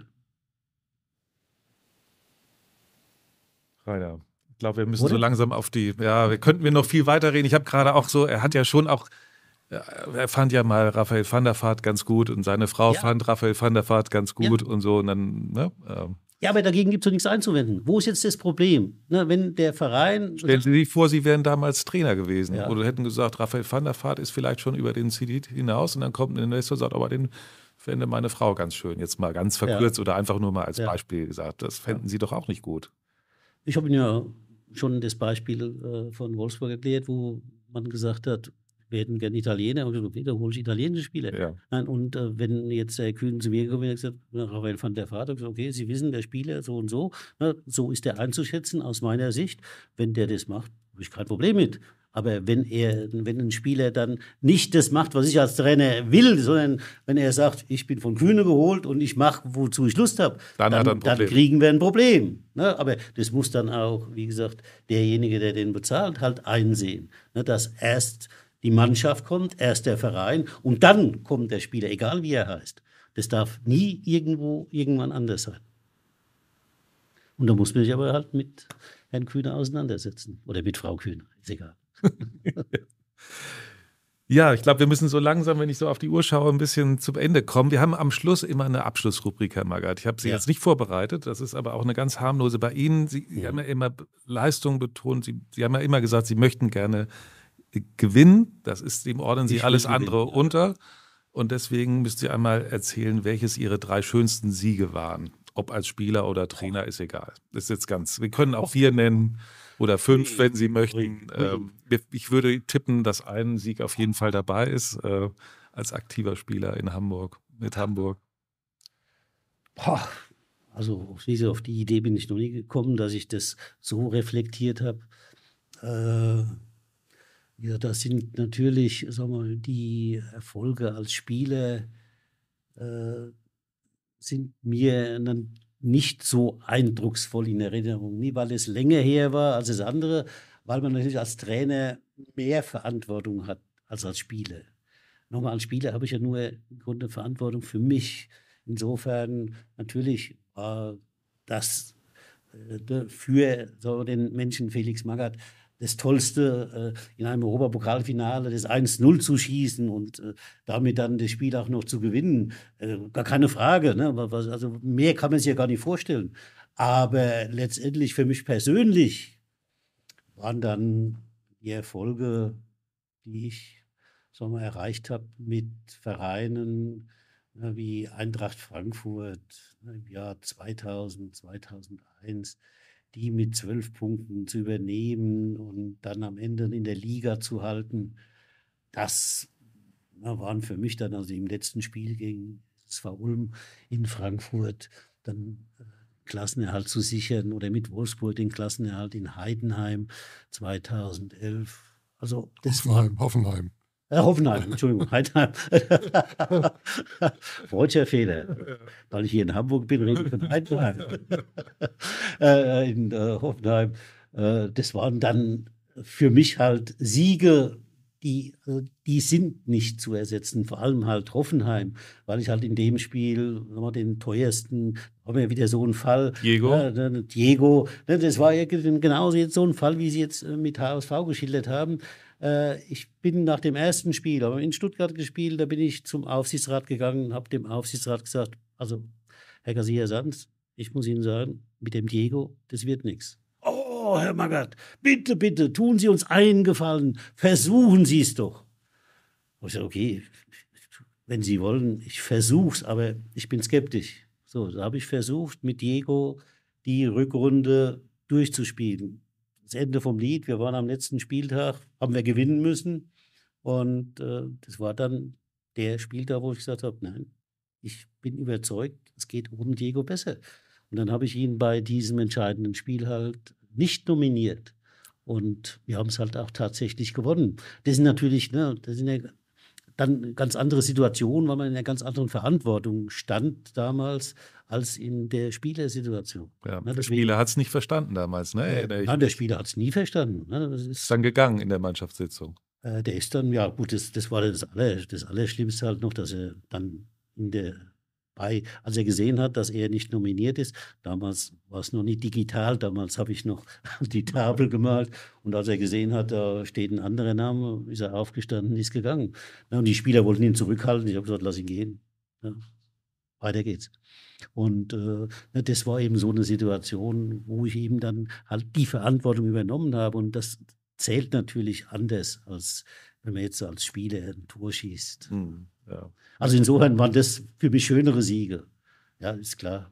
Rainer, ich glaube, wir müssen Oder? so langsam auf die. Ja, wir könnten wir noch viel weiter reden. Ich habe gerade auch so, er hat ja schon auch. Er fand ja mal Raphael van der Vaart ganz gut und seine Frau ja. fand Raphael van der Vaart ganz gut ja. und so. Und dann, ne, ähm, ja, aber dagegen gibt es doch nichts einzuwenden. Wo ist jetzt das Problem? Ne, wenn der Verein. Stellen Sie sich vor, Sie wären damals Trainer gewesen ja. oder hätten gesagt, Raphael van der Vaart ist vielleicht schon über den Zenit hinaus und dann kommt ein Investor und sagt, aber den fände meine Frau ganz schön. Jetzt mal ganz verkürzt ja. oder einfach nur mal als ja. Beispiel gesagt. Das fänden Sie doch auch nicht gut. Ich habe Ihnen ja schon das Beispiel äh, von Wolfsburg erklärt, wo man gesagt hat, wir hätten gerne Italiener, und ich gesagt, okay, dann hole ich italienische Spieler. Ja. Nein, und äh, wenn jetzt der äh, Kühn zu mir gekommen wäre, gesagt, Raphael van der Vater, gesagt, okay, Sie wissen, der Spieler so und so, na, so ist der einzuschätzen aus meiner Sicht. Wenn der das macht, habe ich kein Problem mit. Aber wenn er, wenn ein Spieler dann nicht das macht, was ich als Trainer will, sondern wenn er sagt, ich bin von Kühne geholt und ich mache, wozu ich Lust habe, dann, dann, dann, kriegen wir ein Problem. Ne? Aber das muss dann auch, wie gesagt, derjenige, der den bezahlt, halt einsehen. Ne? Dass erst die Mannschaft kommt, erst der Verein und dann kommt der Spieler, egal wie er heißt. Das darf nie irgendwo irgendwann anders sein. Und da muss man sich aber halt mit Herrn Kühner auseinandersetzen oder mit Frau Kühner, ist egal. Ja, ich glaube, wir müssen so langsam, wenn ich so auf die Uhr schaue, ein bisschen zum Ende kommen. Wir haben am Schluss immer eine Abschlussrubrik, Herr Magath. Ich habe sie ja. jetzt nicht vorbereitet, das ist aber auch eine ganz harmlose. Bei Ihnen, Sie, ja. haben ja immer Leistung betont, sie, sie, haben ja immer gesagt, Sie möchten gerne Gewinn, das ist, dem ordnen Sie alles andere gewinnen. unter. Und deswegen müsst ihr einmal erzählen, welches Ihre drei schönsten Siege waren. Ob als Spieler oder Trainer, ist egal. Das ist jetzt ganz. Wir können auch vier nennen oder fünf, wenn Sie möchten. Ähm, ich würde tippen, dass ein Sieg auf jeden Fall dabei ist, äh, als aktiver Spieler in Hamburg, mit Hamburg. Boah. Also auf die Idee bin ich noch nie gekommen, dass ich das so reflektiert habe. Äh ja, das sind natürlich sagen wir, die Erfolge als Spieler, äh, sind mir nicht so eindrucksvoll in Erinnerung. Nie, weil es länger her war als das andere, weil man natürlich als Trainer mehr Verantwortung hat als als Spieler. Nochmal, als Spieler habe ich ja nur im Grunde Verantwortung für mich. Insofern natürlich war äh, das äh, für so den Menschen Felix Magath das Tollste, äh, in einem Europapokalfinale das 1-0 zu schießen und äh, damit dann das Spiel auch noch zu gewinnen. Äh, gar keine Frage. Ne? Also mehr kann man sich ja gar nicht vorstellen. Aber letztendlich für mich persönlich waren dann die Erfolge, die ich sagen wir, erreicht habe mit Vereinen wie Eintracht Frankfurt ne, im Jahr 2000, 2001 die mit zwölf Punkten zu übernehmen und dann am Ende in der Liga zu halten, das waren für mich dann, also im letzten Spiel gegen SV Ulm in Frankfurt, dann äh, Klassenerhalt zu sichern oder mit Wolfsburg den Klassenerhalt in Heidenheim 2011. Also das Hoffenheim, war, Hoffenheim. Äh, Hoffenheim, Entschuldigung, Heidenheim. Freudscher Fehler. Weil ich hier in Hamburg bin, rede ich von Heidenheim. Äh, äh, in äh, Hoffenheim. Äh, das waren dann für mich halt Siege, die, die sind nicht zu ersetzen. Vor allem halt Hoffenheim, weil ich halt in dem Spiel nochmal den teuersten, haben wir wieder so einen Fall. Diego. Ne, ne, Diego. Ne, das war ja genauso jetzt so ein Fall, wie Sie jetzt mit HSV geschildert haben. Äh, ich bin nach dem ersten Spiel, haben wir in Stuttgart gespielt, da bin ich zum Aufsichtsrat gegangen und habe dem Aufsichtsrat gesagt, also Herr Garcia-Sanz, ich muss Ihnen sagen, mit dem Diego, das wird nichts. Oh, Herr Magath, bitte, bitte, tun Sie uns einen Gefallen, versuchen Sie es doch. Und ich sage, okay, wenn Sie wollen, ich versuche es, aber ich bin skeptisch. So, da habe ich versucht, mit Diego die Rückrunde durchzuspielen das Ende vom Lied. Wir waren am letzten Spieltag, haben wir gewinnen müssen. Und äh, das war dann der Spieltag, wo ich gesagt habe, nein, ich bin überzeugt, es geht ohne Diego besser. Und dann habe ich ihn bei diesem entscheidenden Spiel halt nicht nominiert. Und wir haben es halt auch tatsächlich gewonnen. Das sind natürlich, ne, das sind ja dann ganz andere Situationen, weil man in einer ganz anderen Verantwortung stand damals, als in der Spielersituation. Ja, ne, der Spieler hat es nicht verstanden damals. Ne? Äh, nein, der Spieler hat es nie verstanden. Ne? Das ist, ist dann gegangen in der Mannschaftssitzung. Äh, der ist dann, ja gut, das, das war das, Aller, das Allerschlimmste halt noch, dass er dann in der bei, als er gesehen hat, dass er nicht nominiert ist, damals war es noch nicht digital, damals habe ich noch die Tafel gemalt und als er gesehen hat, da steht ein anderer Name, ist er aufgestanden, ist gegangen. Ja, und die Spieler wollten ihn zurückhalten, ich habe gesagt, lass ihn gehen. Ja. Ne? weiter geht's. Und äh, ne, das war eben so eine Situation, wo ich eben dann halt die Verantwortung übernommen habe. Und das zählt natürlich anders, als wenn man jetzt als Spieler ein Tor schießt. Mhm, ja. Also insofern waren das für mich schönere Siege. Ja, ist klar.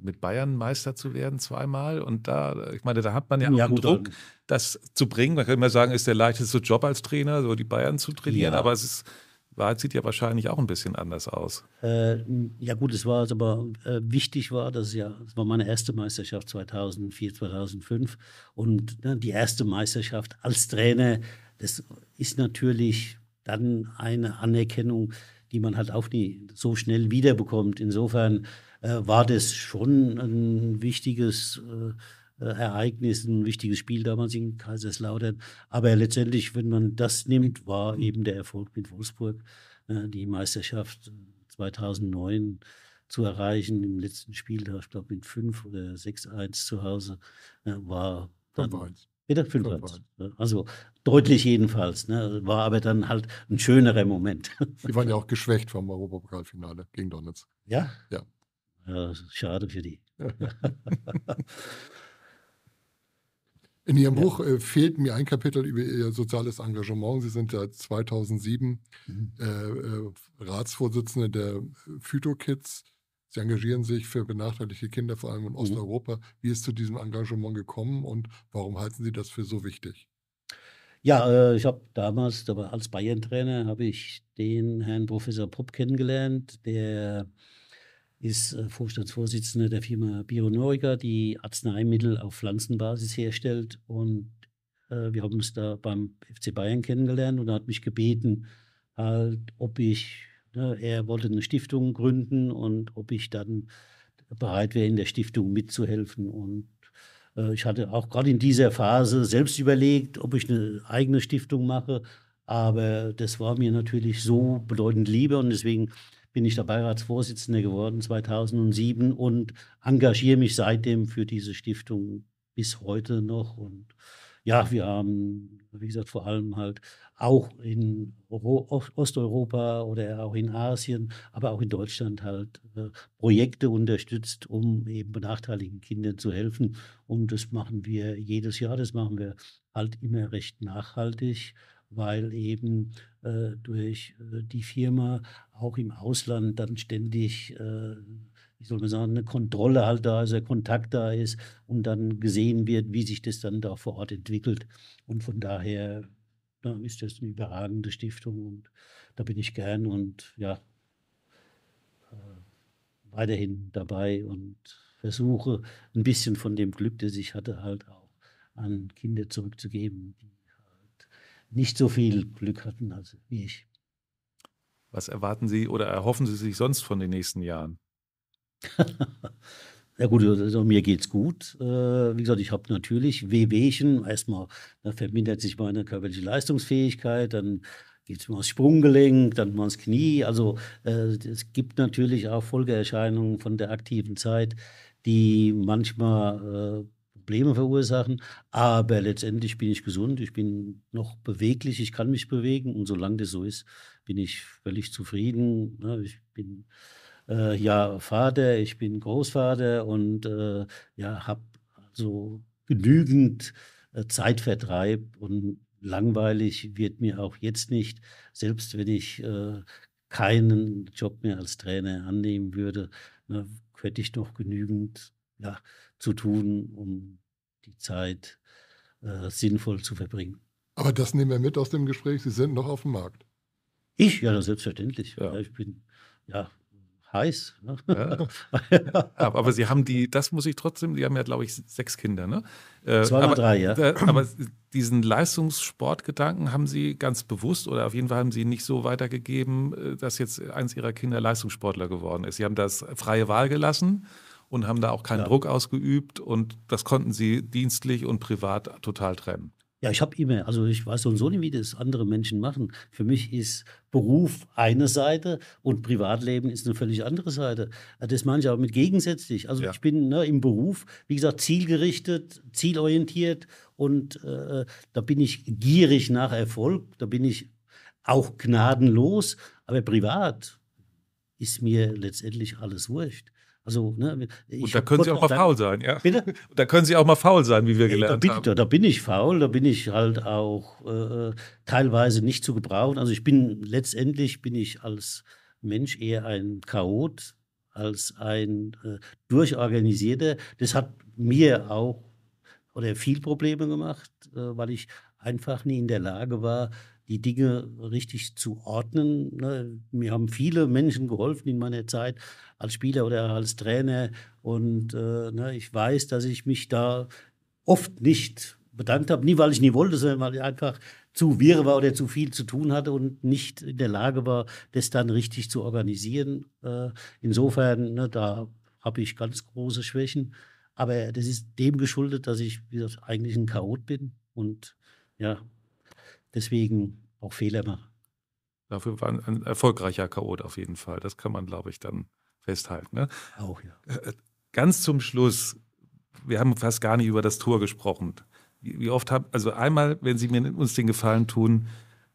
Mit Bayern Meister zu werden zweimal und da, ich meine, da hat man ja, ja auch gut, Druck, ähm, das zu bringen. Man kann immer sagen, ist der leichteste Job als Trainer, so die Bayern zu trainieren, ja. aber es ist Wahrheit sieht ja wahrscheinlich auch ein bisschen anders aus. Äh, ja gut, es war aber äh, wichtig war, dass ja, es war meine erste Meisterschaft 2004, 2005 und ne, die erste Meisterschaft als Trainer, das ist natürlich dann eine Anerkennung, die man halt auch nie so schnell wiederbekommt. Insofern äh, war das schon ein wichtiges äh, äh, Ereignissen, ein wichtiges Spiel damals in Kaiserslautern. Aber letztendlich, wenn man das nimmt, war eben der Erfolg mit Wolfsburg, äh, die Meisterschaft 2009 zu erreichen im letzten Spiel, ich glaube mit 5 oder 6-1 zu Hause, äh, war dann 5-1. Bitte? 5 Also deutlich jedenfalls. Ne? Also war aber dann halt ein schönerer Moment. Die waren ja auch geschwächt vom Europapokalfinale gegen Donetsk. Ja? Ja. ja schade für die. Ja. In Ihrem ja. Buch äh, fehlt mir ein Kapitel über Ihr soziales Engagement. Sie sind ja 2007 mhm. Äh, äh, Ratsvorsitzende der äh, Phytokids. Sie engagieren sich für benachteiligte Kinder, vor allem in mhm. Osteuropa. Wie ist zu diesem Engagement gekommen und warum halten Sie das für so wichtig? Ja, äh, ich habe damals als Bayern-Trainer habe ich den Herrn Professor Pupp kennengelernt, der ist äh, Vorstandsvorsitzender der Firma Bionorica, die Arzneimittel auf Pflanzenbasis herstellt. Und äh, wir haben uns da beim FC Bayern kennengelernt und er hat mich gebeten, halt, ob ich, ne, er wollte eine Stiftung gründen und ob ich dann bereit wäre, in der Stiftung mitzuhelfen. Und äh, ich hatte auch gerade in dieser Phase selbst überlegt, ob ich eine eigene Stiftung mache. Aber das war mir natürlich so bedeutend lieber und deswegen bin ich der Beiratsvorsitzende geworden 2007 und engagiere mich seitdem für diese Stiftung bis heute noch. Und ja, wir haben, wie gesagt, vor allem halt auch in Osteuropa oder auch in Asien, aber auch in Deutschland halt äh, Projekte unterstützt, um eben benachteiligten Kindern zu helfen. Und das machen wir jedes Jahr, das machen wir halt immer recht nachhaltig weil eben äh, durch äh, die Firma auch im Ausland dann ständig, äh, wie soll man sagen, eine Kontrolle halt da ist, der Kontakt da ist und dann gesehen wird, wie sich das dann da vor Ort entwickelt. Und von daher na, ist das eine überragende Stiftung und da bin ich gern und ja, äh, weiterhin dabei und versuche ein bisschen von dem Glück, das ich hatte, halt auch an Kinder zurückzugeben, die nicht so viel Glück hatten also wie ich. Was erwarten Sie oder erhoffen Sie sich sonst von den nächsten Jahren? Na gut, also mir geht's gut. Äh, wie gesagt, ich habe natürlich Wehwehchen. Erstmal, da ne, vermindert sich meine körperliche Leistungsfähigkeit, dann geht es mal ans Sprunggelenk, dann mal ans Knie. Also äh, es gibt natürlich auch Folgeerscheinungen von der aktiven Zeit, die manchmal äh, Probleme verursachen. Aber letztendlich bin ich gesund, ich bin noch beweglich, ich kann mich bewegen. Und solange das so ist, bin ich völlig zufrieden. Ne? Ich bin äh, ja Vater, ich bin Großvater und äh, ja, habe so also genügend äh, Zeitvertreib und langweilig wird mir auch jetzt nicht, selbst wenn ich äh, keinen Job mehr als Trainer annehmen würde, ne, hätte ich noch genügend ja, zu tun, um die Zeit äh, sinnvoll zu verbringen. Aber das nehmen wir mit aus dem Gespräch. Sie sind noch auf dem Markt. Ich? Ja, selbstverständlich. Ja. Ja, ich bin, ja, heiß. Ne? Ja. aber Sie haben die, das muss ich trotzdem, Sie haben ja, glaube ich, sechs Kinder, ne? Äh, Zwei oder drei, ja. Äh, aber diesen Leistungssportgedanken haben Sie ganz bewusst oder auf jeden Fall haben Sie nicht so weitergegeben, äh, dass jetzt eins Ihrer Kinder Leistungssportler geworden ist. Sie haben das freie Wahl gelassen und haben da auch keinen ja. Druck ausgeübt und das konnten sie dienstlich und privat total trennen. Ja, ich habe immer, also ich weiß so und so nicht, wie das andere Menschen machen. Für mich ist Beruf eine Seite und Privatleben ist eine völlig andere Seite. Das meine ich aber mit gegensätzlich. Also ja. ich bin ne, im Beruf, wie gesagt, zielgerichtet, zielorientiert und äh, da bin ich gierig nach Erfolg, da bin ich auch gnadenlos, aber privat ist mir letztendlich alles wurscht. Also, ne, und da können Sie auch mal faul sein, ja. Bitte? Da können Sie auch mal faul sein, wie wir gelernt da bin, haben. Da, da, bin ich faul, da bin ich halt auch äh, teilweise nicht zu gebrauchen. Also ich bin letztendlich bin ich als Mensch eher ein Chaot als ein äh, durchorganisierter. Das hat mir auch oder viel Probleme gemacht, äh, weil ich einfach nie in der Lage war, die Dinge richtig zu ordnen. Ne? Mir haben viele Menschen geholfen in meiner Zeit als Spieler oder als Trainer. Und äh, ne, ich weiß, dass ich mich da oft nicht bedankt habe. Nie, weil ich nie wollte, sondern weil ich einfach zu wirr war oder zu viel zu tun hatte und nicht in der Lage war, das dann richtig zu organisieren. Äh, insofern, ne, da habe ich ganz große Schwächen. Aber das ist dem geschuldet, dass ich, wie gesagt, eigentlich ein Chaot bin und ja, Deswegen auch Fehler machen. Dafür war ein, ein erfolgreicher Chaot auf jeden Fall. Das kann man, glaube ich, dann festhalten. Ne? Auch, ja. Äh, äh, ganz zum Schluss, wir haben fast gar nicht über das Tor gesprochen. Wie oft haben, also einmal, wenn Sie mir uns den Gefallen tun,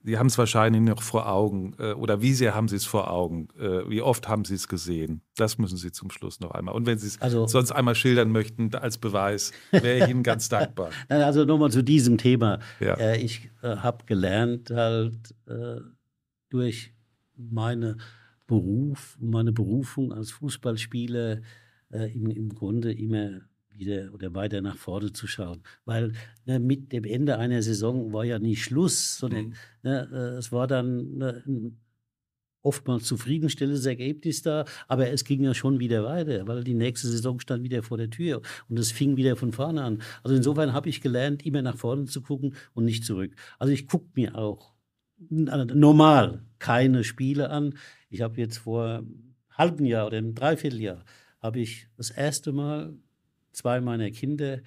Sie haben es wahrscheinlich noch vor Augen äh, oder wie sehr haben Sie es vor Augen? Äh, wie oft haben Sie es gesehen? Das müssen Sie zum Schluss noch einmal. Und wenn Sie es also, sonst einmal schildern möchten als Beweis, wäre ich Ihnen ganz dankbar. Also nochmal zu diesem Thema. Ja. Äh, ich habe gelernt halt durch meine Beruf, meine Berufung als Fußballspieler im, Grunde immer wieder oder weiter nach vorne zu schauen. Weil ne, mit dem Ende einer Saison war ja nie Schluss, sondern mhm. ne, äh, es war dann ne, ein oftmals zufriedenstellendes Ergebnis da, aber es ging ja schon wieder weiter, weil die nächste Saison stand wieder vor der Tür und es fing wieder von vorne an. Also insofern habe ich gelernt, immer nach vorne zu gucken und nicht zurück. Also ich gucke mir auch normal keine Spiele an. Ich habe jetzt vor einem halben Jahr oder einem Dreivierteljahr habe ich das erste Mal zwei meiner Kinder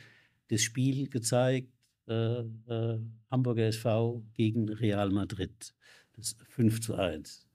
das Spiel gezeigt, äh, äh, Hamburger SV gegen Real Madrid, das 5 zu 1.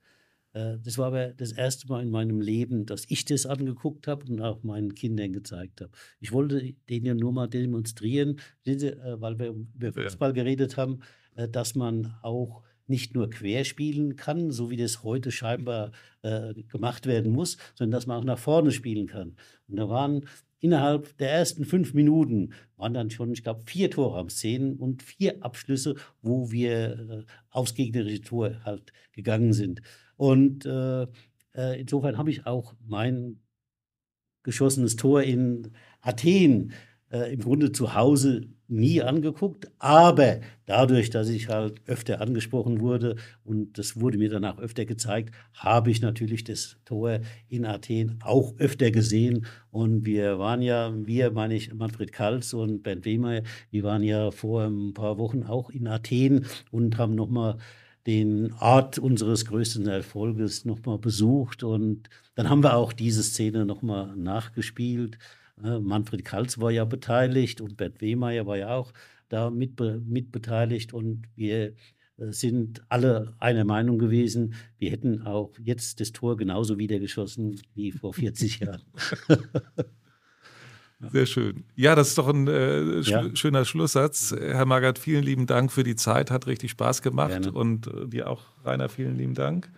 Äh, das war aber das erste Mal in meinem Leben, dass ich das angeguckt habe und auch meinen Kindern gezeigt habe. Ich wollte denen ja nur mal demonstrieren, äh, weil wir über Fußball geredet haben, äh, dass man auch nicht nur querspielen kann, so wie das heute scheinbar äh, gemacht werden muss, sondern dass man auch nach vorne spielen kann. Und da waren innerhalb der ersten fünf Minuten waren dann schon, ich glaube, vier Tore am Szenen und vier Abschlüsse, wo wir äh, aufs gegnerische Tor halt gegangen sind. Und äh, äh insofern habe ich auch mein geschossenes Tor in Athen äh, im Grunde zu Hause nie angeguckt, aber dadurch, dass ich halt öfter angesprochen wurde und das wurde mir danach öfter gezeigt, habe ich natürlich das Tor in Athen auch öfter gesehen und wir waren ja, wir meine ich Manfred Kalz und Bernd Wehmer, wir waren ja vor ein paar Wochen auch in Athen und haben nochmal den Ort unseres größten Erfolges nochmal besucht und dann haben wir auch diese Szene nochmal nachgespielt. Ne? Manfred Kalz war ja beteiligt und Bert Wehmeier war ja auch da mit, mit beteiligt und wir äh, sind alle einer Meinung gewesen. Wir hätten auch jetzt das Tor genauso wieder geschossen wie vor 40 Jahren. Sehr schön. Ja, das ist doch ein äh, sch ja. schöner Schlusssatz. Herr Magath, vielen lieben Dank für die Zeit. Hat richtig Spaß gemacht. Gerne. Und äh, dir auch, Rainer, vielen lieben Dank.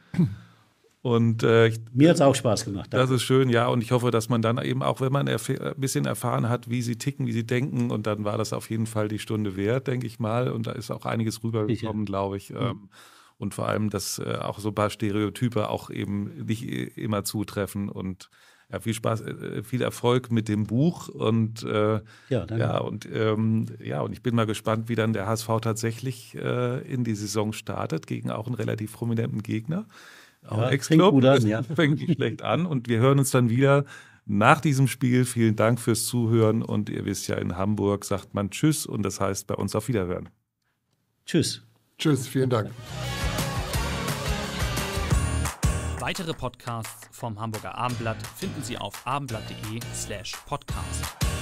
Und, äh, Mir hat es auch Spaß gemacht. Danke. Das ist schön, ja. Und ich hoffe, dass man dann eben auch, wenn man äh, ein bisschen erfahren hat, wie sie ticken, wie sie denken, und dann war das auf jeden Fall die Stunde wert, denke ich mal. Und da ist auch einiges rübergekommen, glaube ich. Ähm, mhm. Und vor allem, dass äh, auch so ein paar Stereotype auch eben nicht äh, immer zutreffen. Und ja, viel Spaß, äh, viel Erfolg mit dem Buch. Und äh, ja, ja, und ähm, ja, und ich bin mal gespannt, wie dann der HSV tatsächlich in die Saison startet, gegen auch einen relativ prominenten Gegner ja, Ex-Club. Fängt, ja. fängt nicht schlecht an. Und wir hören uns dann wieder nach diesem Spiel. Vielen Dank fürs Zuhören. Und ihr wisst ja, in Hamburg sagt man Tschüss und das heißt bei uns auf Wiederhören. Tschüss. Tschüss, vielen Dank. Weitere Podcasts vom Hamburger Abendblatt finden Sie auf abendblatt.de/slash podcast.